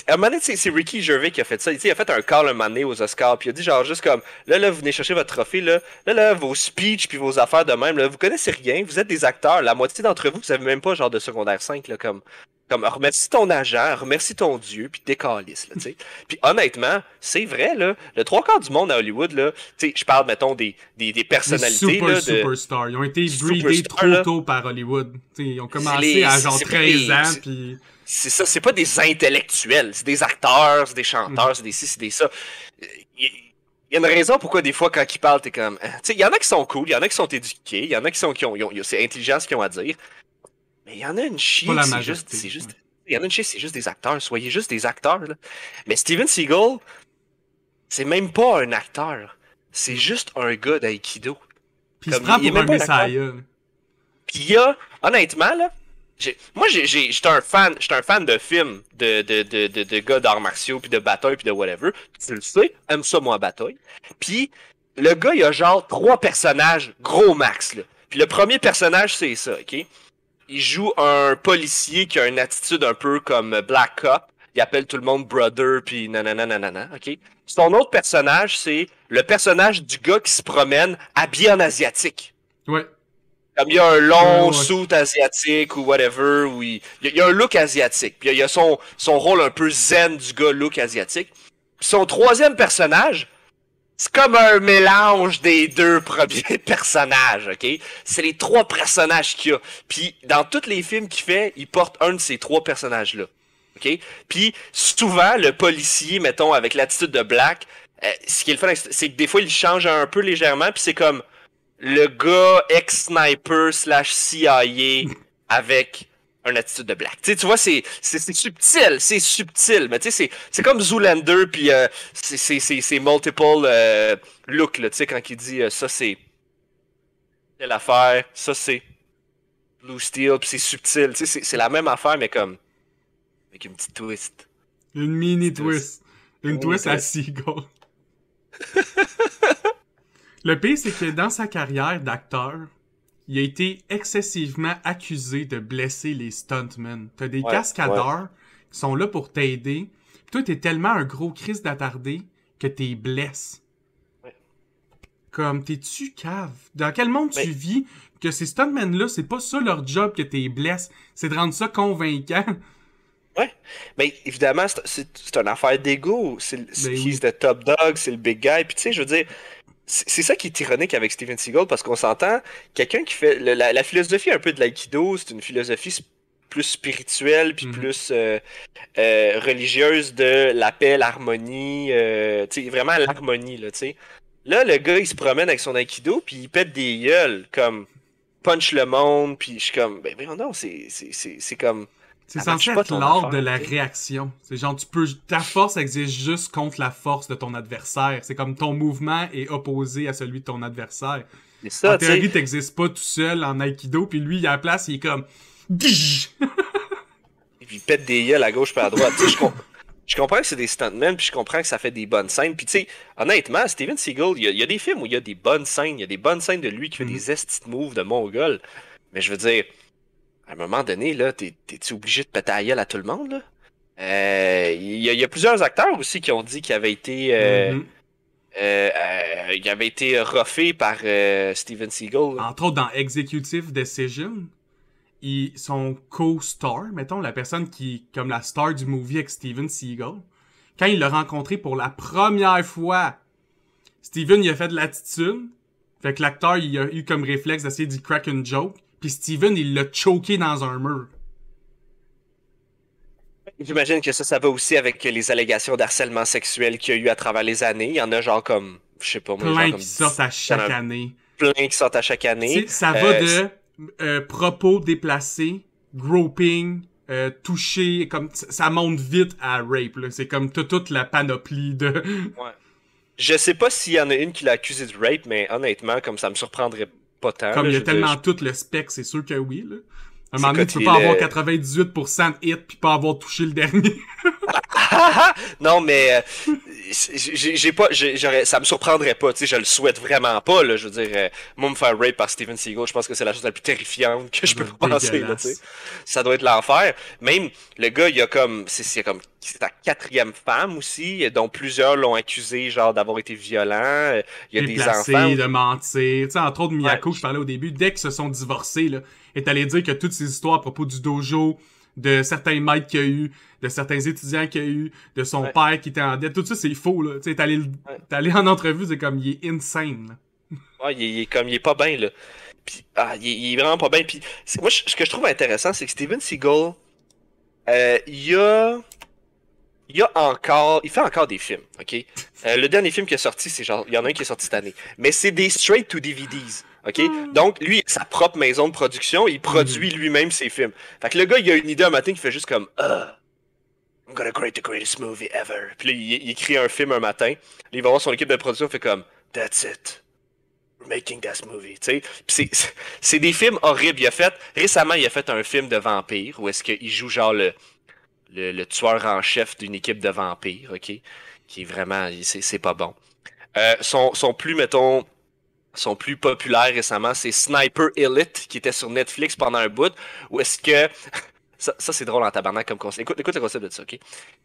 à un moment c'est Ricky Gervais qui a fait ça. Il, a fait un call un moment donné aux Oscars, puis il a dit genre juste comme là, là, vous venez chercher votre trophée, là, là, là vos speeches, puis vos affaires de même, vous connaissez rien, vous êtes des acteurs. La moitié d'entre vous, vous savez même pas genre de secondaire 5, là, comme, comme oh, remercie ton agent, remercie ton dieu, puis décalisse, là, puis honnêtement, c'est vrai, là, le trois quarts du monde à Hollywood, là, tu sais, je parle, mettons, des, des, des personnalités, des là, de... superstars. Ils ont été breedés trop tôt par Hollywood. ils ont commencé à genre 13 ans, puis c'est ça, c'est pas des intellectuels, c'est des acteurs, c'est des chanteurs, mhm. c'est des ci, c'est des ça. Il y, a une raison pourquoi des fois quand ils parlent, t'es comme, hein, tu sais, il y en a qui sont cool, il y en a qui sont éduqués, il y en a qui sont qui ont, c'est intelligent ce qu'ils ont à dire. Mais il y en a une chie, c'est juste, y en a une chie, c'est juste des acteurs, soyez juste des acteurs. Là. Mais Steven Seagal, c'est même pas un acteur, c'est mm. juste un gars d'aïkido. Puis il se prend pour un Puis il y a, honnêtement là moi, j'étais un fan, j'étais un fan de films, de, de, de, de, gars d'arts martiaux, puis de bataille, puis de whatever. Tu le sais, aime ça, moi, bataille. Puis, le gars, il a genre trois personnages, gros max, là. Puis le premier personnage, c'est ça, ok? Il joue un policier qui a une attitude un peu comme Black Cop. Il appelle tout le monde brother, puis nanana, nanana, ok? Son autre personnage, c'est le personnage du gars qui se promène habillé en asiatique. Ouais. Comme il y a un long oh, asiatique ou whatever, où il, il, y a, un look asiatique. Puis il y a son, son rôle un peu zen du gars look asiatique. son troisième personnage, c'est comme un mélange des deux premiers personnages, ok? C'est les trois personnages qu'il y a. Puis dans tous les films qu'il fait, il porte un de ces trois personnages-là. OK? Puis souvent, le policier, mettons, avec l'attitude de Black, euh, ce qu'il est le fun, c'est que des fois, il change un peu légèrement, puis c'est comme le gars ex-sniper slash CIA avec un attitude de black. tu vois, c'est c'est subtil, c'est subtil, mais tu sais, c'est c'est comme Zoolander, puis euh, c'est c'est multiple euh, tu sais, quand il dit euh, ça, c'est telle affaire, ça, c'est Blue Steel, puis c'est subtil, tu sais, c'est c'est la même affaire, mais comme, avec une petite twist. Une mini twist. Une twist à seagull. Le pire, c'est que dans sa carrière d'acteur, il a été excessivement accusé de blesser les stuntmen. T'as des cascadeurs qui sont là pour t'aider. Toi, t'es tellement un gros Christ d'attardé que t'es blessé. Ouais. Comme, t'es-tu cave? Dans quel monde tu ben- vis que ces stuntmen-là, c'est pas ça leur job que t'es blessé? c'est de rendre ça convaincant. Ouais. Mais évidemment, c'est une affaire d'ego. C'est le ben top dog, c'est le big guy. Puis tu sais, je veux dire, c'est ça qui est ironique avec Steven Seagal parce qu'on s'entend, quelqu'un qui fait. la, philosophie un peu de l'aïkido, c'est une philosophie plus spirituelle puis mm-hmm. plus euh, euh, religieuse de la paix, l'harmonie, euh, vraiment l'harmonie. Là, sais là, le gars, il se promène avec son aïkido, puis il pète des gueules comme punch le monde puis je suis comme, ben, ben non, c'est comme. C'est censé être l'art de la réaction. C'est genre, tu peux, ta force existe juste contre la force de ton adversaire. C'est comme ton mouvement est opposé à celui de ton adversaire. ça, en théorie, t'existes pas tout seul en Aikido, puis lui, il a la place, il est comme. puis il pète des gueules à gauche par à droite. je, comprends que c'est des stuntmen, puis je comprends que ça fait des bonnes scènes. Puis tu sais, honnêtement, Steven Seagal, il y, a des films où il y a des bonnes scènes. Il y a des bonnes scènes de lui qui fait mm. des estites moves de mongol. Mais je veux dire, à un moment donné, là, t'es-tu obligé de péter à à tout le monde, euh, Il y, a plusieurs acteurs aussi qui ont dit qu'il avait été. Euh, mm-hmm. euh, euh été par Steven Seagal. Entre autres, dans Executive Decision, ils sont co-star, mettons, la personne qui comme la star du movie avec Steven Seagal. Quand il l'a rencontré pour la première fois, Steven, il a fait de l'attitude. Fait que l'acteur, il a eu comme réflexe d'essayer de crack une joke. Puis Steven, il l'a choqué dans un mur. J'imagine que ça, ça va aussi avec les allégations d'harcèlement sexuel qu'il y a eu à travers les années. Il y en a genre comme, je sais pas, moi, plein qui sortent à chaque année. Plein qui sortent à chaque année. ça va euh, de euh, propos déplacés, groping, euh, toucher, comme ça monte vite à rape. C'est comme toute la panoplie de. Je sais pas s'il y en a une qui l'a accusé de rape, mais honnêtement, comme ça me surprendrait comme il y a tellement tout le spec, c'est sûr que oui. Là. un moment donné, tu peux pas avoir 98% de hits puis pas avoir touché le dernier. non, mais euh, j'ai pas, j'aurais, ça me surprendrait pas. Tu sais, je le souhaite vraiment pas. Là, je veux dire, euh, moi me rape par Steven Seagal, je pense que c'est la chose la plus terrifiante que je peux penser. ça doit être l'enfer. Même le gars, il y a comme, c'est comme, c'est ta quatrième femme aussi, dont plusieurs l'ont accusé genre d'avoir été violent. Euh, il y a des enfants. de mentir. Tu sais, entre autres, Miyako, je parlais au début, dès qu'ils se sont divorcés, là, est allé dire que toutes ces histoires à propos du dojo de certains maîtres qu'il y a eu, de certains étudiants qu'il y a eu, de son père qui était en dette. Tout ça, c'est faux, là. Tu sais, t'es allé, en entrevue, c'est comme, il est insane, Ouais, il est, comme, il est pas bien, là. Puis, ah, il, est vraiment pas bien. Puis, moi, ce que je trouve intéressant, c'est que Steven Seagal, euh, il a. Il a encore. Il fait encore des films, ok? Euh, le dernier film qui est sorti, c'est genre. Il y en a un qui est sorti cette année. Mais c'est des straight to DVDs. OK? Hmm. Donc, lui, sa propre maison de production, il produit hmm. lui-même ses films. Fait que le gars, il a une idée un matin qui fait juste comme ah! I'm gonna create the greatest movie ever. Puis là, il, il, écrit un film un matin. Là, il va voir son équipe de production, fait comme That's it. We're making that movie. Tu sais? c'est des films horribles. Il a fait, récemment, il a fait un film de vampire où est-ce qu'il joue genre le, le, tueur en chef d'une équipe de vampires, OK? Qui est vraiment, c'est pas bon. Euh, son, son plus, mettons, son plus populaire récemment, c'est Sniper Elite, qui était sur Netflix pendant un bout, où est-ce que... Ça, c'est drôle en tabarnak comme concept. Écoute, écoute le concept de ça, OK?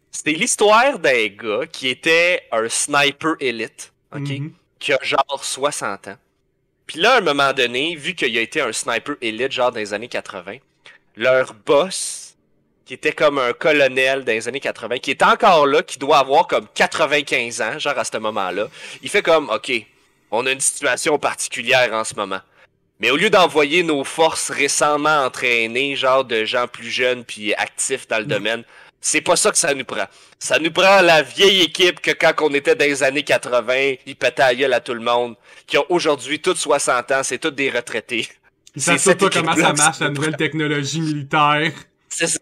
C'était l'histoire d'un gars qui était un Sniper Elite, OK? Mhm. Qui a genre 60 ans. Puis là, à un moment donné, vu qu'il a été un Sniper Elite, genre dans les années 80, leur boss, qui était comme un colonel dans les années 80, qui est encore là, qui doit avoir comme 95 ans, genre à ce moment-là, il fait comme, OK, on a une situation particulière en ce moment. Mais au lieu d'envoyer nos forces récemment entraînées, genre de gens plus jeunes puis actifs dans le mm. domaine, c'est pas ça que ça nous prend. Ça nous prend la vieille équipe que quand on était dans les années 80, ils pétaient à à tout le monde, qui ont aujourd'hui toutes 60 ans, c'est toutes des retraités. Ils savent pas comment ça marche, la nouvelle technologie militaire.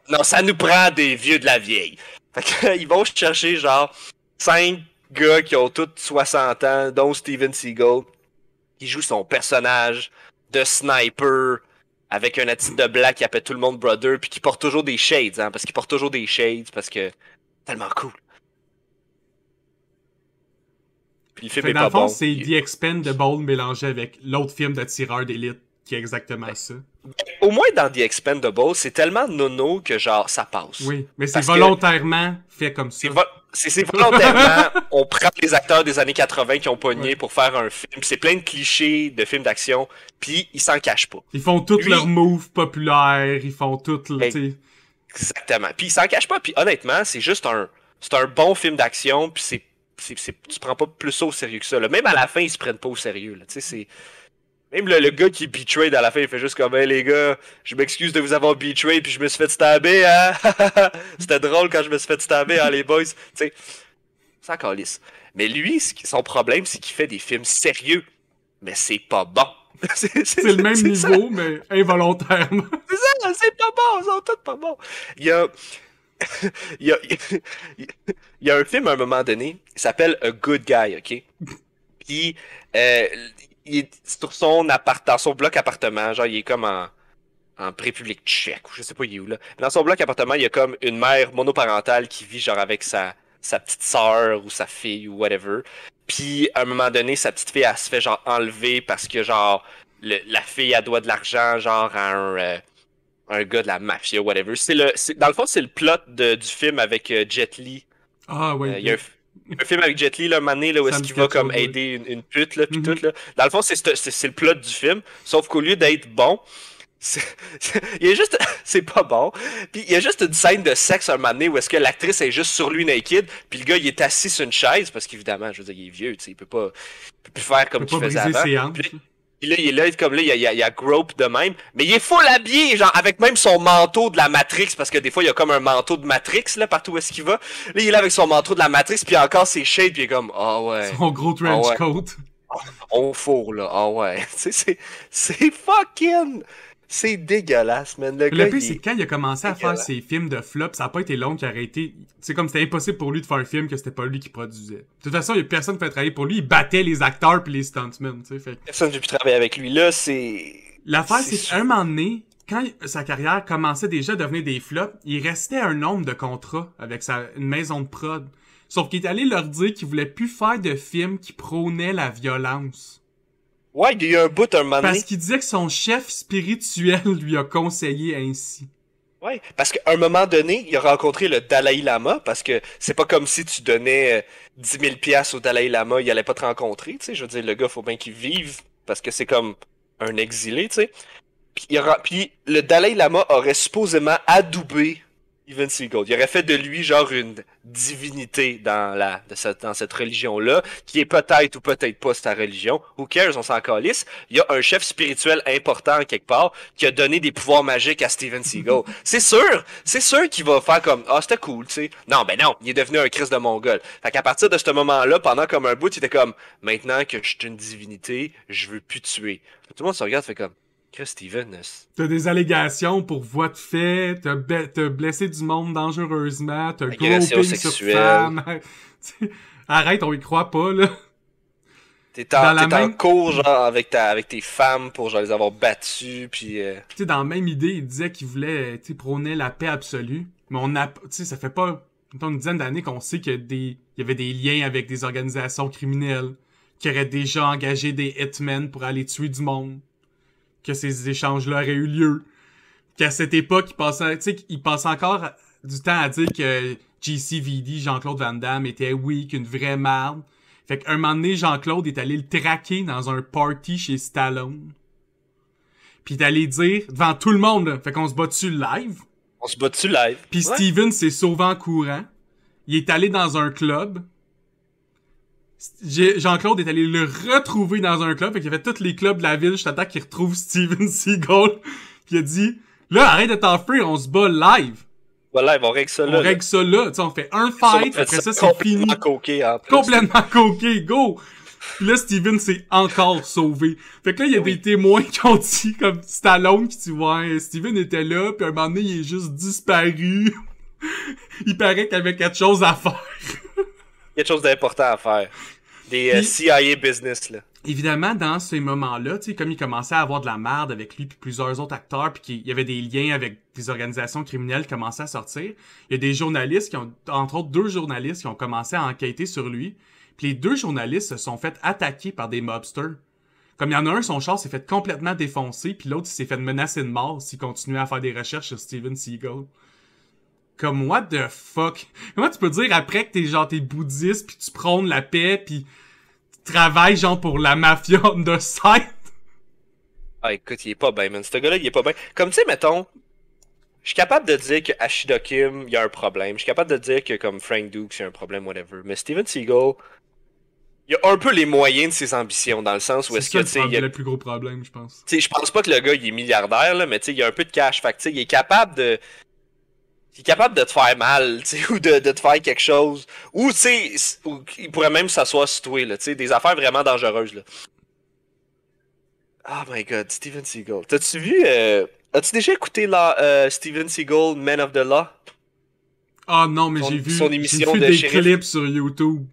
Non, ça nous prend des vieux de la vieille. Fait que, ils vont chercher genre 5, gars qui ont tous 60 ans, dont Steven Seagal, qui joue son personnage de sniper avec un attitude de black qui appelle tout le monde brother, puis qui porte toujours des shades, hein, parce qu'il porte toujours des shades, parce que tellement cool. Puis le film est dans pas fond, c'est The mélangé avec l'autre film de tireur d'élite qui est exactement ben, ça. Au moins dans The Expendable, c'est tellement nono que genre ça passe. Oui, mais c'est volontairement fait comme ça c'est volontairement, on prend les acteurs des années 80 qui ont pogné pour faire un film. C'est plein de clichés de films d'action, puis ils s'en cachent pas. Ils font toutes leurs moves populaires, ils font toutes... Ben, exactement. Puis ils s'en cachent pas. Puis honnêtement, c'est juste un... C'est un bon film d'action, puis c'est... Tu prends pas plus ça au sérieux que ça. Là. Même à la fin, ils se prennent pas au sérieux. Là. C'est même le, gars qui betrayed à la fin, il fait juste comme, hey, les gars, je m'excuse de vous avoir betrayed puis je me suis fait stabber, hein. C'était drôle quand je me suis fait stabber, hein, les boys. Tu sais, ça calisse. Mais lui, son problème, c'est qu'il fait des films sérieux. Mais c'est pas bon. c'est le même niveau, mais involontairement. c'est ça, c'est pas bon, ils sont pas bon. Il y a. un film à un moment donné, il s'appelle A Good Guy, ok? Puis, euh, il est sur son appartement dans son bloc appartement, genre il est comme en, en République tchèque ou je sais pas il est où là. Dans son bloc appartement, il y a comme une mère monoparentale qui vit genre avec sa sa petite sœur ou sa fille ou whatever. Puis à un moment donné, sa petite fille elle se fait genre enlever parce que genre la fille elle doit de l'argent genre à un euh, un gars de la mafia whatever. C'est le dans le fond, c'est le plot de, du film avec euh, Jet Li. Ah euh, oui. il un film avec Jet Li, là, mané, là, où est-ce qu'il va comme aider une, pute, là, puis mhm. tout, là. Dans le fond, c'est le plot du film, sauf qu'au lieu d'être bon, il y a juste, c'est pas bon. Puis il y a juste une scène de sexe un moment donné où est-ce que l'actrice est juste sur lui naked, puis le gars il est assis sur une chaise parce qu'évidemment, je veux dire, il est vieux, tu sais, il peut pas, il peut plus faire comme il, faisait avant. Puis là, il est là, comme là, il y a, il il a Grope de même. Mais il est full habillé, genre, avec même son manteau de la Matrix, parce que des fois, il y a comme un manteau de Matrix, là, partout où est-ce qu'il va. Là, il est là avec son manteau de la Matrix, puis encore ses shades, puis il est comme, ah ouais. Son gros ah trench coat. On fourre, là, ah oh, ouais. c'est, c'est fucking c'est dégueulasse, man. Le, le pire, c'est quand il a commencé à faire ses films de flop, ça n'a pas été long qu'il a arrêté. C'est comme c'était impossible pour lui de faire un film que c'était pas lui qui produisait. De toute façon, il n'y a personne qui fait travailler pour lui. Il battait les acteurs puis les stuntmen. Fait... Personne ne pu travailler avec lui. Là, c'est. L'affaire, c'est qu'à un moment donné, quand sa carrière commençait déjà à devenir des flops, il restait un nombre de contrats avec sa, une maison de prod. Sauf qu'il est allé leur dire qu'il voulait plus faire de films qui prônaient la violence. Ouais, il y a un bout un moment Parce qu'il disait que son chef spirituel lui a conseillé ainsi. Ouais, parce qu'à un moment donné, il a rencontré le Dalai Lama, parce que c'est pas comme si tu donnais 10 euh, 000 piastres au Dalai Lama, il allait pas te rencontrer, tu sais. Je veux dire, le gars, faut bien qu'il vive, parce que c'est comme un exilé, tu sais. Puis le Dalai Lama aurait supposément adoubé Steven Seagal. Il aurait fait de lui genre une divinité dans la de cette, dans cette religion-là, qui est peut-être ou peut-être pas sa religion. Who cares, on s'en calisse. Il y a un chef spirituel important quelque part qui a donné des pouvoirs magiques à Steven Seagal. c'est sûr, c'est sûr qu'il va faire comme ah c'était cool, tu sais. Non, ben non, il est devenu un Christ de Mongol. Fait qu'à partir de ce moment-là, pendant comme un bout, il était comme maintenant que je suis une divinité, je veux plus tuer. Tout le monde se regarde fait comme T'as des allégations pour voie de fait, t'as, blessé du monde dangereusement, t'as gropé sur femme. Arrête, on y croit pas, là. T'es en, en cours, genre, avec, ta, avec tes femmes pour, les avoir battues, puis... Euh, tu sais, dans la même idée, il disait qu'il voulait, euh, tu prôner la paix absolue. Mais on a... Tu sais, ça fait pas une dizaine d'années qu'on sait qu'il y, y avait des liens avec des organisations criminelles, qui auraient déjà engagé des hitmen pour aller tuer du monde que ces échanges-là auraient eu lieu. Qu'à cette époque, il passe il encore du temps à dire que JCVD, Jean-Claude Van Damme, était weak, une vraie merde. Fait qu'un moment donné, Jean-Claude est allé le traquer dans un party chez Stallone. Puis il est allé dire devant tout le monde, fait qu'on se bat live. On se bat dessus live. Puis Steven s'est souvent courant. Il est allé dans un club. Jean-Claude est allé le retrouver dans un club. Fait qu'il y avait tous les clubs de la ville je t'attends qu'il retrouve Steven Seagal. qui a dit, là, arrête de t'enfuir, on se bat live. On live, on règle ça là. On règle ça là. sais, on fait un fight, après ça, c'est fini. Complètement coqué, Complètement go! Puis là, Steven s'est encore sauvé. Fait que là, il y a des témoins qui ont dit, comme Stallone, qui tu ouais, Steven était là, puis à un moment donné, il est juste disparu. il paraît qu'il avait quelque chose à faire quelque chose d'important à faire. Des euh, CIA business, là. Évidemment, dans ces moments-là, comme il commençait à avoir de la merde avec lui et plusieurs autres acteurs, puis qu'il y avait des liens avec des organisations criminelles qui commençaient à sortir, il y a des journalistes qui ont, entre autres deux journalistes qui ont commencé à enquêter sur lui. Puis les deux journalistes se sont fait attaquer par des mobsters. Comme il y en a un, son char s'est fait complètement défoncer, puis l'autre, s'est fait menacer de mort s'il continuait à faire des recherches sur Steven Seagal. Comme, what the fuck? Comment tu peux dire après que t'es genre, t'es bouddhiste, puis tu prônes la paix, puis tu travailles genre pour la mafia de site? Ah, écoute, il est pas bien, man. Ce gars-là, il est pas bien. Comme, tu sais, mettons, je suis capable de dire que Kim, il y a un problème. Je suis capable de dire que comme Frank Duke, c'est un problème, whatever. Mais Steven Seagal, il a un peu les moyens de ses ambitions, dans le sens où est-ce que, tu sais... le plus gros problème, je pense. Tu sais, je pense pas que le gars, il est milliardaire, là, mais tu sais, il a un peu de cash. Fait tu sais, il est capable de qui est capable de te faire mal, tu ou de, de, te faire quelque chose, ou, tu sais, il pourrait même s'asseoir sur toi, là, des affaires vraiment dangereuses, là. Oh my god, Steven Seagal. T'as-tu vu, euh, as-tu déjà écouté la, euh, Steven Seagal, Man of the Law? Ah non, mais j'ai vu, son des clips sur YouTube.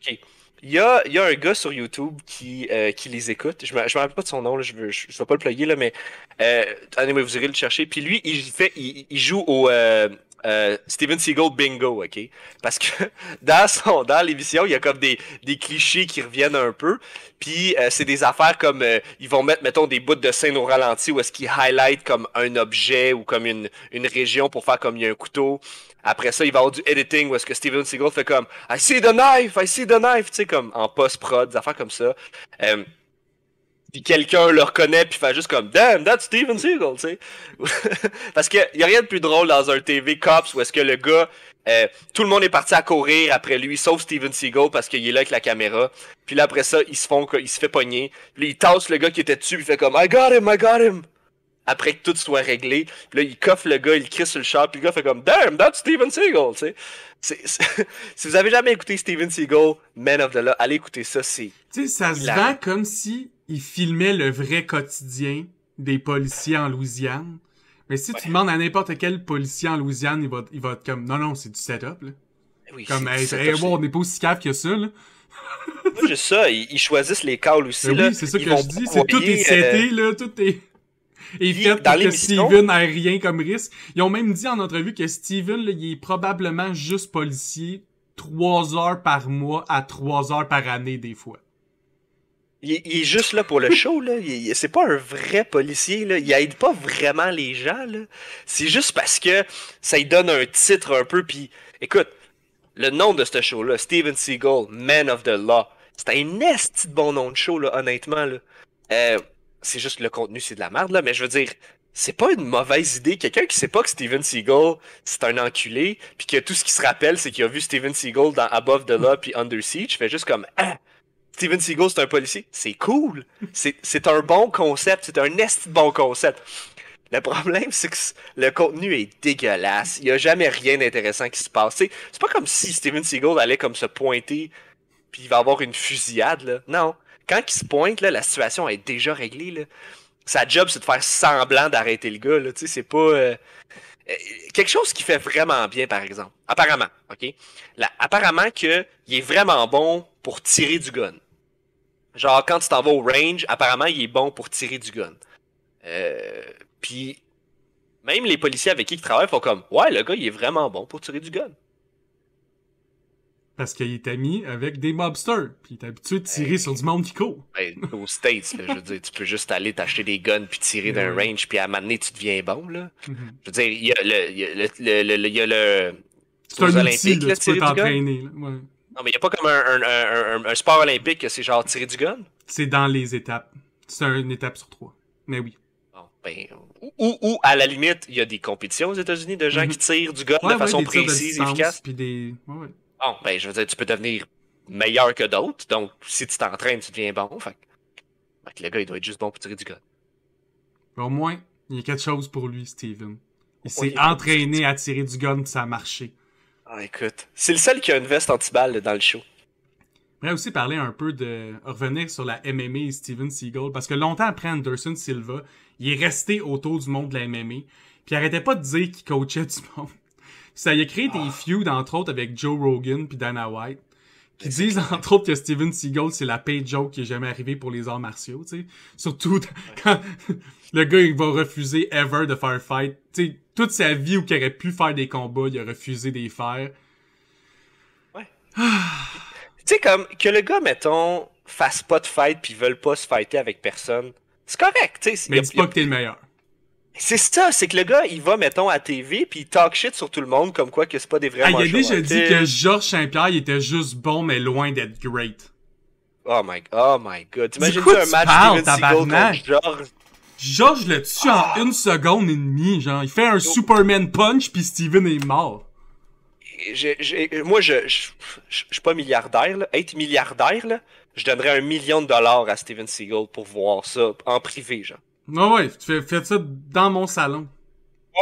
Ok. Il y a, un gars sur YouTube qui, euh, qui les écoute. Je ne me, rappelle pas de son nom, je ne je, vais pas le plugger, là, mais euh, allez, vous irez le chercher. Puis lui, il, fait, il, joue au, euh, euh, Steven Seagal bingo, ok? Parce que dans, son, dans l'émission, il y a comme des, des clichés qui reviennent un peu. Puis euh, c'est des affaires comme euh, ils vont mettre, mettons, des bouts de scène au ralenti où est-ce qu'ils highlight comme un objet ou comme une, une région pour faire comme il y a un couteau. Après ça, il va avoir du editing où est-ce que Steven Seagal fait comme I see the knife, I see the knife, tu sais, comme en post-prod, des affaires comme ça puis quelqu'un le reconnaît, puis fait juste comme Damn, that's Steven Seagal, tu sais. Parce que y a rien de plus drôle dans un TV Cops où est-ce que le gars. Euh, tout le monde est parti à courir après lui, sauf Steven Seagal parce qu'il est là avec la caméra. Puis là, après ça, ils se font, il se fait pogner. Puis là, il tasse le gars qui était dessus, puis fait comme I got him, I got him. Après que tout soit réglé, là, il coffre le gars, il crie sur le char, puis le gars fait comme Damn, that's Steven Seagal, tu si vous avez jamais écouté Steven Seagal, Man of the Law, allez écouter ça, c'est. Tu sais, ça se vend comme si il filmait le vrai quotidien des policiers en Louisiane. Mais si tu demandes à n'importe quel policier en Louisiane, il va, il va être comme non, non, c'est du setup. Eh comme, hey, on n'est pas aussi que ça. Là. ça, ils, choisissent les cas aussi. Ben oui, c'est ça que je dis. C'est tout est euh, seté, là, tout est. Et fait que Steven n'a rien comme risque. Ils ont même dit en entrevue que Steven, il est probablement juste policier trois heures par mois à trois heures par année, des fois. Il, est juste là pour le show, là. c'est pas un vrai policier, là. Il aide pas vraiment les gens, là. C'est juste parce que ça lui donne un titre un peu, puis écoute, le nom de ce show-là, Steven Seagal, Man of the Law, c'est un esti de bon nom de show, là, honnêtement, là. Euh, c'est juste le contenu, c'est de la merde, là, mais je veux dire, c'est pas une mauvaise idée. Quelqu'un qui sait pas que Steven Seagal, c'est un enculé, puis que tout ce qui se rappelle, c'est qu'il a vu Steven Seagal dans Above the Law puis Under Siege, fait juste comme, hein? Steven Seagal, c'est un policier. C'est cool. C'est un bon concept. C'est un est bon concept. Le problème, c'est que le contenu est dégueulasse. Il n'y a jamais rien d'intéressant qui se passe. C'est pas comme si Steven Seagal allait comme se pointer puis il va avoir une fusillade. Là. Non. Quand il se pointe, là, la situation est déjà réglée. Là. Sa job, c'est de faire semblant d'arrêter le gars. C'est pas... Euh, euh, quelque chose qui fait vraiment bien, par exemple. Apparemment, OK? Là, apparemment que il est vraiment bon pour tirer du gun. Genre, quand tu t'en vas au range, apparemment, il est bon pour tirer du gun. Euh, puis, même les policiers avec qui il travaille font comme Ouais, le gars, il est vraiment bon pour tirer du gun. Parce qu'il est ami avec des mobsters, puis il est habitué de tirer sur du monde qui court. Hey, ben, aux States, je veux dire, tu peux juste aller t'acheter des guns, puis tirer d'un range, puis à un moment donné, tu deviens bon. Là. Mhm. Je veux dire, il y a le. Il y a le, le, le C'est un outil, là, tu peux t'entraîner. Ouais. Non, mais il n'y a pas comme un, sport olympique, c'est genre tirer du gun? C'est dans les étapes. C'est une étape sur trois. Mais oui. Ben, ou, à la limite, il y a des compétitions aux États-Unis de gens mhm. qui tirent du gun de façon précise, efficace. bon, ben, je veux dire, tu peux devenir meilleur que d'autres. Donc, si tu t'entraînes, tu deviens bon. Fait... le gars, il doit être juste bon pour tirer du gun. Au moins, il y a quelque chose pour lui, Steven. Il s'est entraîné à tirer du gun, que ça a marché. Ah, écoute, c'est le seul qui a une veste anti-balle dans le show. voudrais aussi parler un peu de revenir sur la MMA et Steven Seagal, parce que longtemps après Anderson Silva, il est resté autour du monde de la MMA, puis il arrêtait pas de dire qu'il coachait du monde. Ça a créé des ah. feuds, entre autres, avec Joe Rogan puis Dana White, qui disent, entre autres, que Steven Seagal, c'est la paid joke qui est jamais arrivée pour les arts martiaux, tu sais. Surtout quand le gars, il va refuser ever de faire fight, tu sais toute sa vie où qu'il aurait pu faire des combats, il a refusé d'y faire. Ouais. tu sais, comme, que le gars, mettons, fasse pas de fight puis veulent pas se fighter avec personne, c'est correct, tu sais. Mais dis pas que t'es le meilleur. C'est ça, c'est que le gars, il va, mettons, à TV, puis il talk shit sur tout le monde, comme quoi que c'est pas des vrais ah, Il a déjà dit que Georges Saint-Pierre, il était juste bon, mais loin d'être great. Oh my, oh my god. T'imagines un match Steven Seagal contre Georges George le tue en ah. une seconde et demie, genre. Il fait un Superman punch puis Steven est mort. moi, je, je, suis pas milliardaire, là. Être milliardaire, là, je donnerais un million de dollars à Steven Seagal pour voir ça en privé, genre. Non, ouais, tu fais, ça dans mon salon.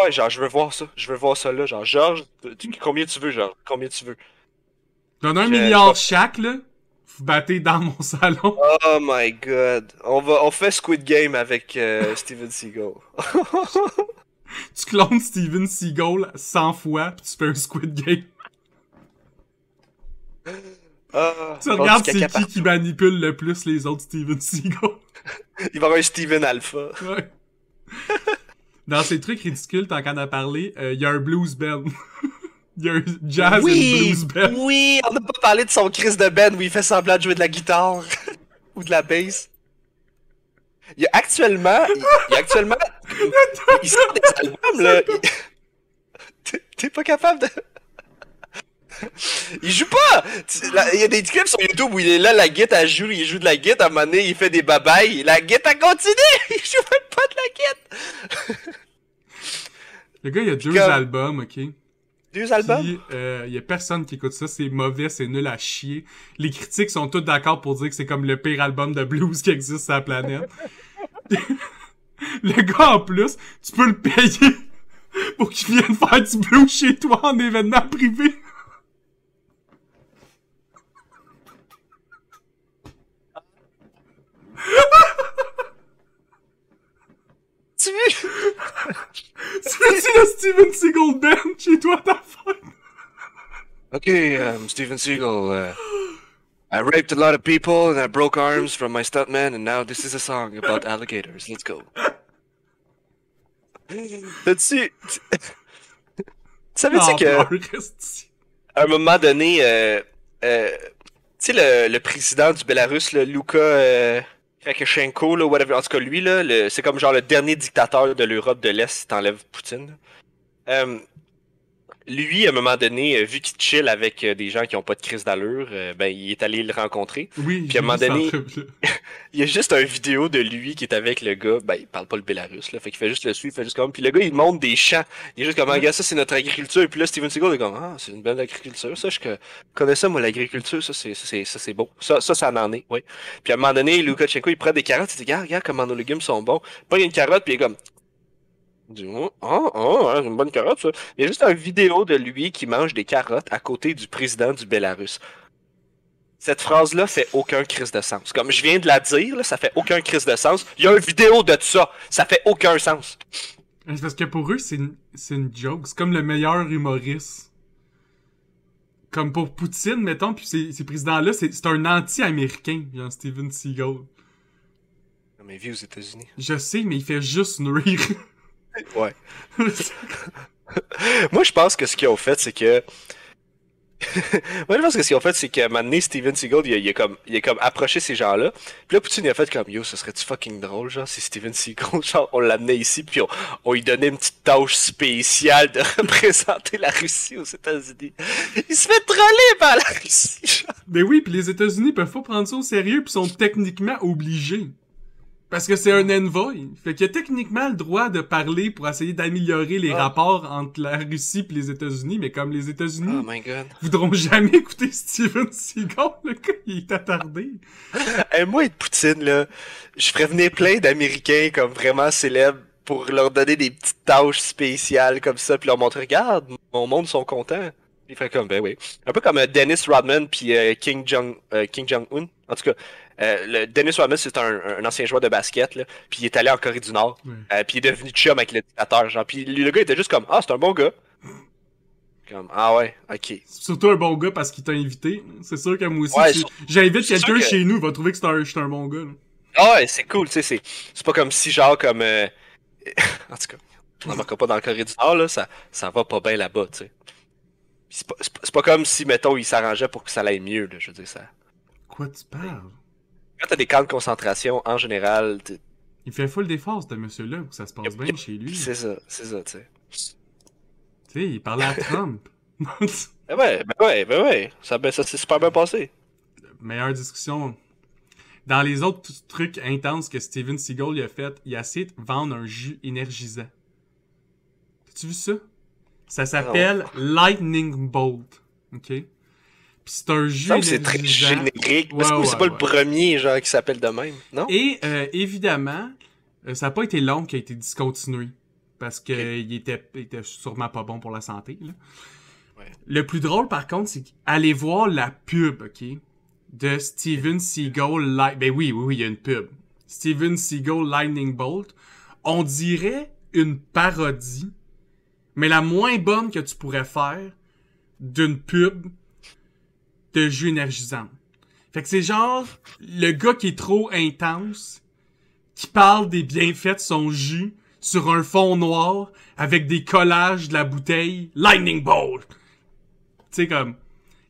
Ouais, genre, je veux voir ça. Je veux voir ça là. Genre, George, combien tu veux, genre? Combien tu veux? Donne un milliard chaque, là vous battez dans mon salon. Oh my god. On, va, on fait Squid Game avec euh, Steven Seagal. tu clones Steven Seagal 100 fois, puis tu fais un Squid Game. Ah, tu regardes c'est qui qui manipule le plus les autres Steven Seagal. Il va avoir un Steven Alpha. Ouais. Dans ces trucs ridicules, tant qu'on a parlé, euh, il y a un blues band. Il y a un jazz oui, and blues band. Oui, on n'a pas parlé de son Chris de Ben où il fait semblant de jouer de la guitare ou de la bass. Il y a actuellement. Il, y a actuellement. il, sort des albums, là. T'es pas capable de. il joue pas! Il y a des clips sur YouTube où il est là, la guette, a joue, il joue de la guette, à un il fait des babayes, la guette, a continué Il joue même pas de la guette! Le gars, il a deux albums, ok? Deux albums? Il euh, y a personne qui écoute ça, c'est mauvais, c'est nul à chier. Les critiques sont toutes d'accord pour dire que c'est comme le pire album de blues qui existe sur la planète. le gars, en plus, tu peux le payer pour qu'il vienne faire du blues chez toi en événement privé. tu c'est-tu le Steven Seagal Band chez toi ta femme? Ok, um, Steven Seagal. Uh, I raped a lot of people and I broke arms from my stuntman, and now this is a song about alligators. Let's go. T'as-tu. Savais-tu ah, que. À un moment donné, euh, euh, tu sais, le, le, président du Belarus, le Luca. Euh... Krakashenko, là, whatever. En tout cas, lui, là, c'est comme genre le dernier dictateur de l'Europe de l'Est si t'enlèves Poutine. Euh, lui, à un moment donné, euh, vu qu'il chill avec euh, des gens qui n'ont pas de crise d'allure, euh, ben, il est allé le rencontrer. Oui, Puis à un moment donné, il y a juste une vidéo de lui qui est avec le gars. Ben, il parle pas le Bélarus, là. Fait qu'il fait juste le suivre, il fait juste comme. Puis le gars, il montre des champs. Il est juste comme, gars, ça, c'est notre agriculture. Et puis là, Steven Seagal est comme, ah, c'est une belle agriculture, ça. Je connais ça, moi, l'agriculture, ça, c'est, ça, c'est beau. Ça, ça, ça en est, oui. Puis à un moment donné, Lukashenko, il prend des carottes, il dit, regarde, regarde comment nos légumes sont bons. Pas une carotte, puis il est comme, Oh oh, oh, une bonne carotte, ça. Il y a juste une vidéo de lui qui mange des carottes à côté du président du Bélarus. Cette phrase-là fait aucun crise de sens. Comme je viens de la dire, là, ça fait aucun crise de sens. Il y a une vidéo de ça. Ça fait aucun sens. parce que pour eux, c'est une, une joke. C'est comme le meilleur humoriste. Comme pour Poutine, mettons, puis ces, présidents-là, c'est un anti-américain, genre Steven Seagal. Non, mais il aux États-Unis. Je sais, mais il fait juste rire. Ouais. Moi, je pense que ce qu'ils ont fait, c'est que. Moi, je pense que ce qu'ils ont fait, c'est que un Steven Seagal, il a, comme, il comme approché ces gens-là. Puis là, Poutine, il a fait comme Yo, ce serait-tu fucking drôle, genre, si Steven Seagal, genre, on l'amenait ici, puis on, on, lui donnait une petite tâche spéciale de représenter la Russie aux États-Unis. Il se fait troller par la Russie, genre. oui, puis les États-Unis peuvent pas prendre ça au sérieux, puis sont techniquement obligés. Parce que c'est un envoy. Fait qu'il a techniquement le droit de parler pour essayer d'améliorer les ah. rapports entre la Russie et les États-Unis, mais comme les États-Unis oh voudront jamais écouter Steven Seagal, le gars, il est attardé. moi, et Poutine, là, je ferais venir plein d'Américains comme vraiment célèbres pour leur donner des petites tâches spéciales comme ça, puis leur montrer, regarde, mon monde sont contents. Il fait comme, ben oui. Un peu comme euh, Dennis Rodman puis euh, King jong euh, King Jong en tout cas, euh, le, Dennis Wamus, c'est un, ancien joueur de basket, là, puis il est allé en Corée du Nord, pis euh, puis il est devenu chum avec le dictateur. Genre, puis le gars était juste comme Ah, c'est un bon gars. Comme, ah ouais, ok. Surtout un bon gars parce qu'il t'a invité. C'est sûr que moi aussi, j'invite quelqu'un chez nous, il va trouver que c'est un, bon gars. Ah ouais, c'est cool, tu sais. C'est pas comme si, genre, comme. Euh, en tout cas, on marquera pas dans la Corée du Nord, là, ça, ça va pas bien là-bas, tu sais. C'est pas, pas, comme si, mettons, il s'arrangeait pour que ça aille mieux, là, je veux dire, ça. Quoi tu parles? Quand t'as des camps de concentration, en général. Il fait full d'efforts, de monsieur-là, pour que ça se passe bien chez lui. C'est ça, c'est ça, tu sais. Tu sais, il parlait à Trump. ben ouais, ben ouais, ben ouais. Ça, ben, ça s'est super bien passé. Meilleure discussion. Dans les autres trucs intenses que Steven Seagal a fait, il a essayé de vendre un jus énergisant. As-tu vu ça? Ça s'appelle Lightning Bolt. OK? c'est un jeu. C'est très générique. Ouais, c'est pas le premier genre qui s'appelle de même, non? Et euh, évidemment, euh, ça n'a pas été long qu'il a été discontinué. Parce qu'il était, sûrement pas bon pour la santé. Le plus drôle, par contre, c'est qu'aller voir la pub, OK? De Steven Seagal Light. Ben oui, oui, oui, il y a une pub. Steven Seagal Lightning Bolt. On dirait une parodie, mais la moins bonne que tu pourrais faire d'une pub de jus énergisant. Fait que c'est genre le gars qui est trop intense, qui parle des bienfaits de son jus sur un fond noir avec des collages de la bouteille Lightning Bolt. Tu sais comme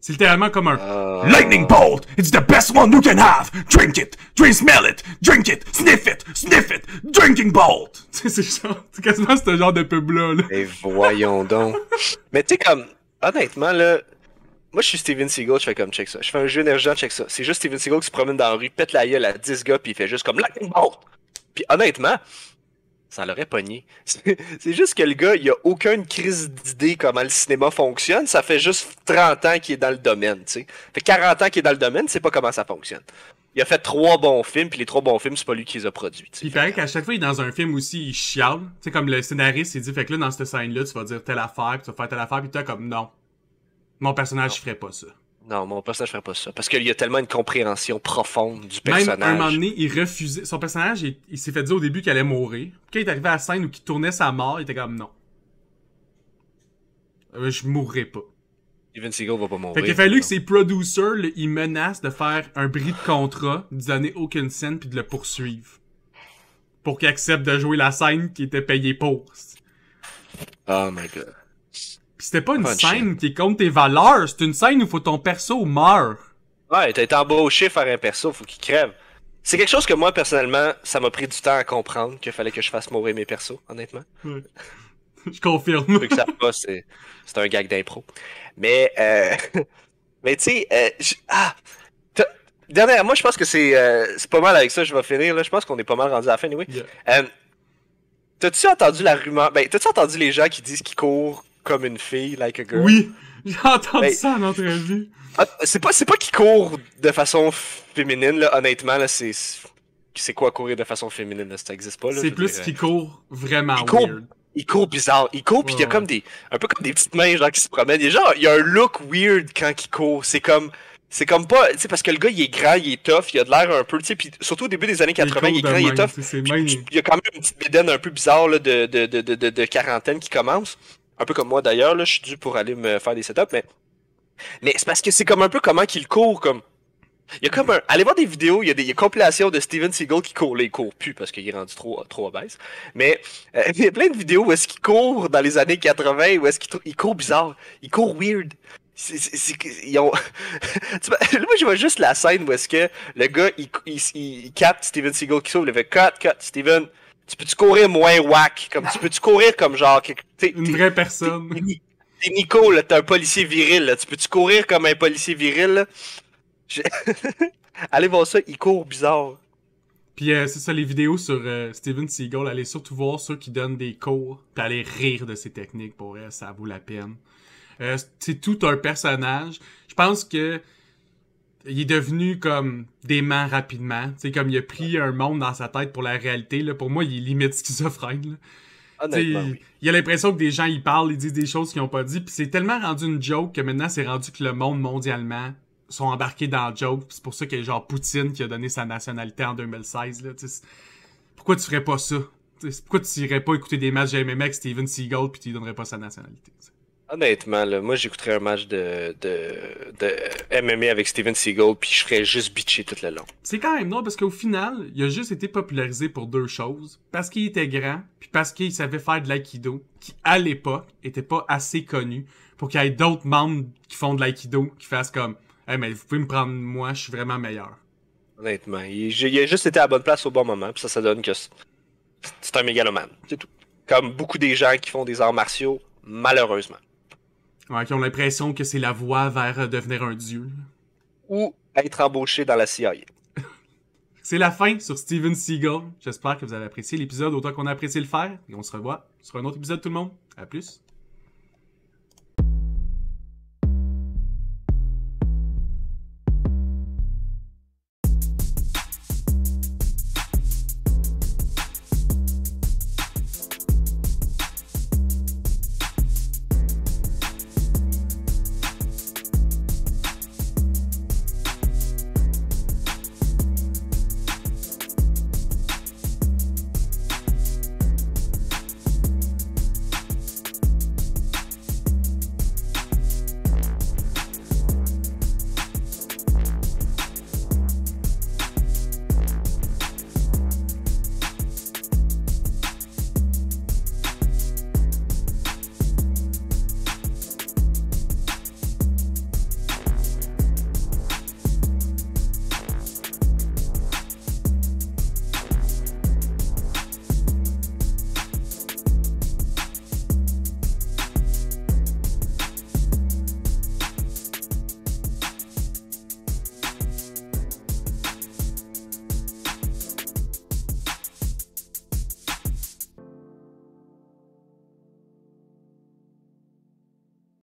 c'est littéralement comme un euh. Lightning Bolt. It's the best one you can have. Drink it, drink smell it, drink it, sniff it, sniff it. Drinking Bolt. Tu sais c'est genre c'est quasiment ce genre de peu là. là. Et voyons donc. Mais tu sais comme honnêtement là moi, je suis Steven Seagal, je fais comme check ça. Je fais un jeu énergent, check ça. C'est juste Steven Seagal qui se promène dans la rue, pète la gueule à 10 gars, puis il fait juste comme la Bolt! Puis honnêtement, ça l'aurait pogné. C'est juste que le gars, il a aucune crise d'idée comment le cinéma fonctionne. Ça fait juste 30 ans qu'il est dans le domaine, tu sais. Fait 40 ans qu'il est dans le domaine, c'est pas comment ça fonctionne. Il a fait trois bons films, puis les trois bons films, c'est pas lui qui les a produits. Pis Il paraît qu'à chaque fois, il est dans un film aussi, il chiale. Tu sais, comme le scénariste, il dit, fait que là, dans cette scène-là, tu vas dire telle affaire, puis tu vas faire telle affaire, puis toi, comme non. Mon personnage ferait pas ça. Non, mon personnage ferait pas ça. Parce qu'il y a tellement une compréhension profonde du personnage. Même à un moment donné, il refusait. Son personnage, il, s'est fait dire au début qu'il allait mourir. Quand il est arrivé à la scène où il tournait sa mort, il était comme non. Euh, je mourrai pas. Steven Seagal va pas mourir. Fait a fallu que ses producers, là, ils menacent de faire un bris de contrat, de donner aucune scène puis de le poursuivre. Pour qu'il accepte de jouer la scène qui était payée pour. Oh my god c'était pas une scène qui compte tes valeurs, c'est une scène où faut ton perso meurt. Ouais, t'as été embauché faire un perso, faut qu'il crève. C'est quelque chose que moi, personnellement, ça m'a pris du temps à comprendre qu'il fallait que je fasse mourir mes persos, honnêtement. Je confirme. c'est, un gag d'impro. Mais, euh... mais tu sais, euh, ah, Dernière, moi je pense que c'est, euh, c'est pas mal avec ça, je vais finir. Là. Je pense qu'on est pas mal rendu à la fin, anyway. Euh, t'as-tu entendu la rumeur? Ben, t'as-tu entendu les gens qui disent qu'ils courent comme une fille, like a girl. Oui, j'ai entendu ben, ça en entrevue. Ah, c'est pas, c'est pas qu'il court de façon féminine, là, honnêtement, là, c'est. C'est quoi courir de façon féminine, ça existe pas, là. C'est plus qu'il court vraiment il court, weird. Il court bizarre. Il court, puis il y a comme des. Un peu comme des petites mains, genre, qui se promènent. genre, il y a un look weird quand il court. C'est comme. C'est comme pas, tu sais, parce que le gars, il est grand, il est tough, il a de l'air un peu, tu sais, surtout au début des années 80, il est, grand, il est tough. il y a quand même une petite bédaine un peu bizarre, là, de, de, de, de, quarantaine qui commence. Un peu comme moi d'ailleurs, là, je suis dû pour aller me faire des setups, mais. Mais c'est parce que c'est comme un peu comment qu'il court, comme. Il y a comme un. Allez voir des vidéos, il y a des, compilations de Steven Seagal qui court. Là, il court plus parce qu'il est rendu trop, trop obèse. Mais euh, il y a plein de vidéos où est-ce qu'il court dans les années 80, où est-ce qu'il court bizarre. Il court weird. C'est, c'est, ont... Moi, je vois juste la scène où est-ce que le gars, il, il, capte Steven Seagal qui sauve, il fait cut, cut, Steven tu peux-tu courir moins whack? Comme, tu peux-tu courir comme genre... Une vraie personne. T'es Nico, là, t'es un policier viril, Tu peux-tu courir comme un policier viril, Allez voir ça, il court bizarre. Puis euh, c'est ça, les vidéos sur euh, Steven Seagal, allez surtout voir ceux qui donnent des cours, puis allez rire de ses techniques, pour elle, ça vaut la peine. Euh, c'est tout un personnage. Je pense que il est devenu comme dément rapidement. C'est comme il a pris un monde dans sa tête pour la réalité. Là. Pour moi, il est limite schizophrène. Il, oui. il a l'impression que des gens ils parlent, ils disent des choses qu'ils n'ont pas dit. Puis c'est tellement rendu une joke que maintenant c'est rendu que le monde mondialement sont embarqués dans la joke. C'est pour ça qu'il y a, genre Poutine qui a donné sa nationalité en 2016. Là, pourquoi tu ferais pas ça? T'sais, pourquoi tu irais pas écouter des matchs de MMA Steven Seagal puis tu lui donnerais pas sa nationalité? Honnêtement, là, moi j'écouterais un match de, de, de, MMA avec Steven Seagal puis je serais juste bitché tout le long. C'est quand même non parce qu'au final, il a juste été popularisé pour deux choses. Parce qu'il était grand, puis parce qu'il savait faire de l'aïkido, qui à l'époque était pas assez connu pour qu'il y ait d'autres membres qui font de l'aïkido qui fassent comme Hey mais vous pouvez me prendre moi, je suis vraiment meilleur. Honnêtement, il, a juste été à la bonne place au bon moment, puis ça, ça donne que c'est un mégalomane. C'est tout. Comme beaucoup des gens qui font des arts martiaux, malheureusement. Ouais, qui ont l'impression que c'est la voie vers euh, devenir un dieu. Ou être embauché dans la CIA. c'est la fin sur Steven Seagal. J'espère que vous avez apprécié l'épisode autant qu'on a apprécié le faire. Et on se revoit sur un autre épisode, tout le monde. À plus.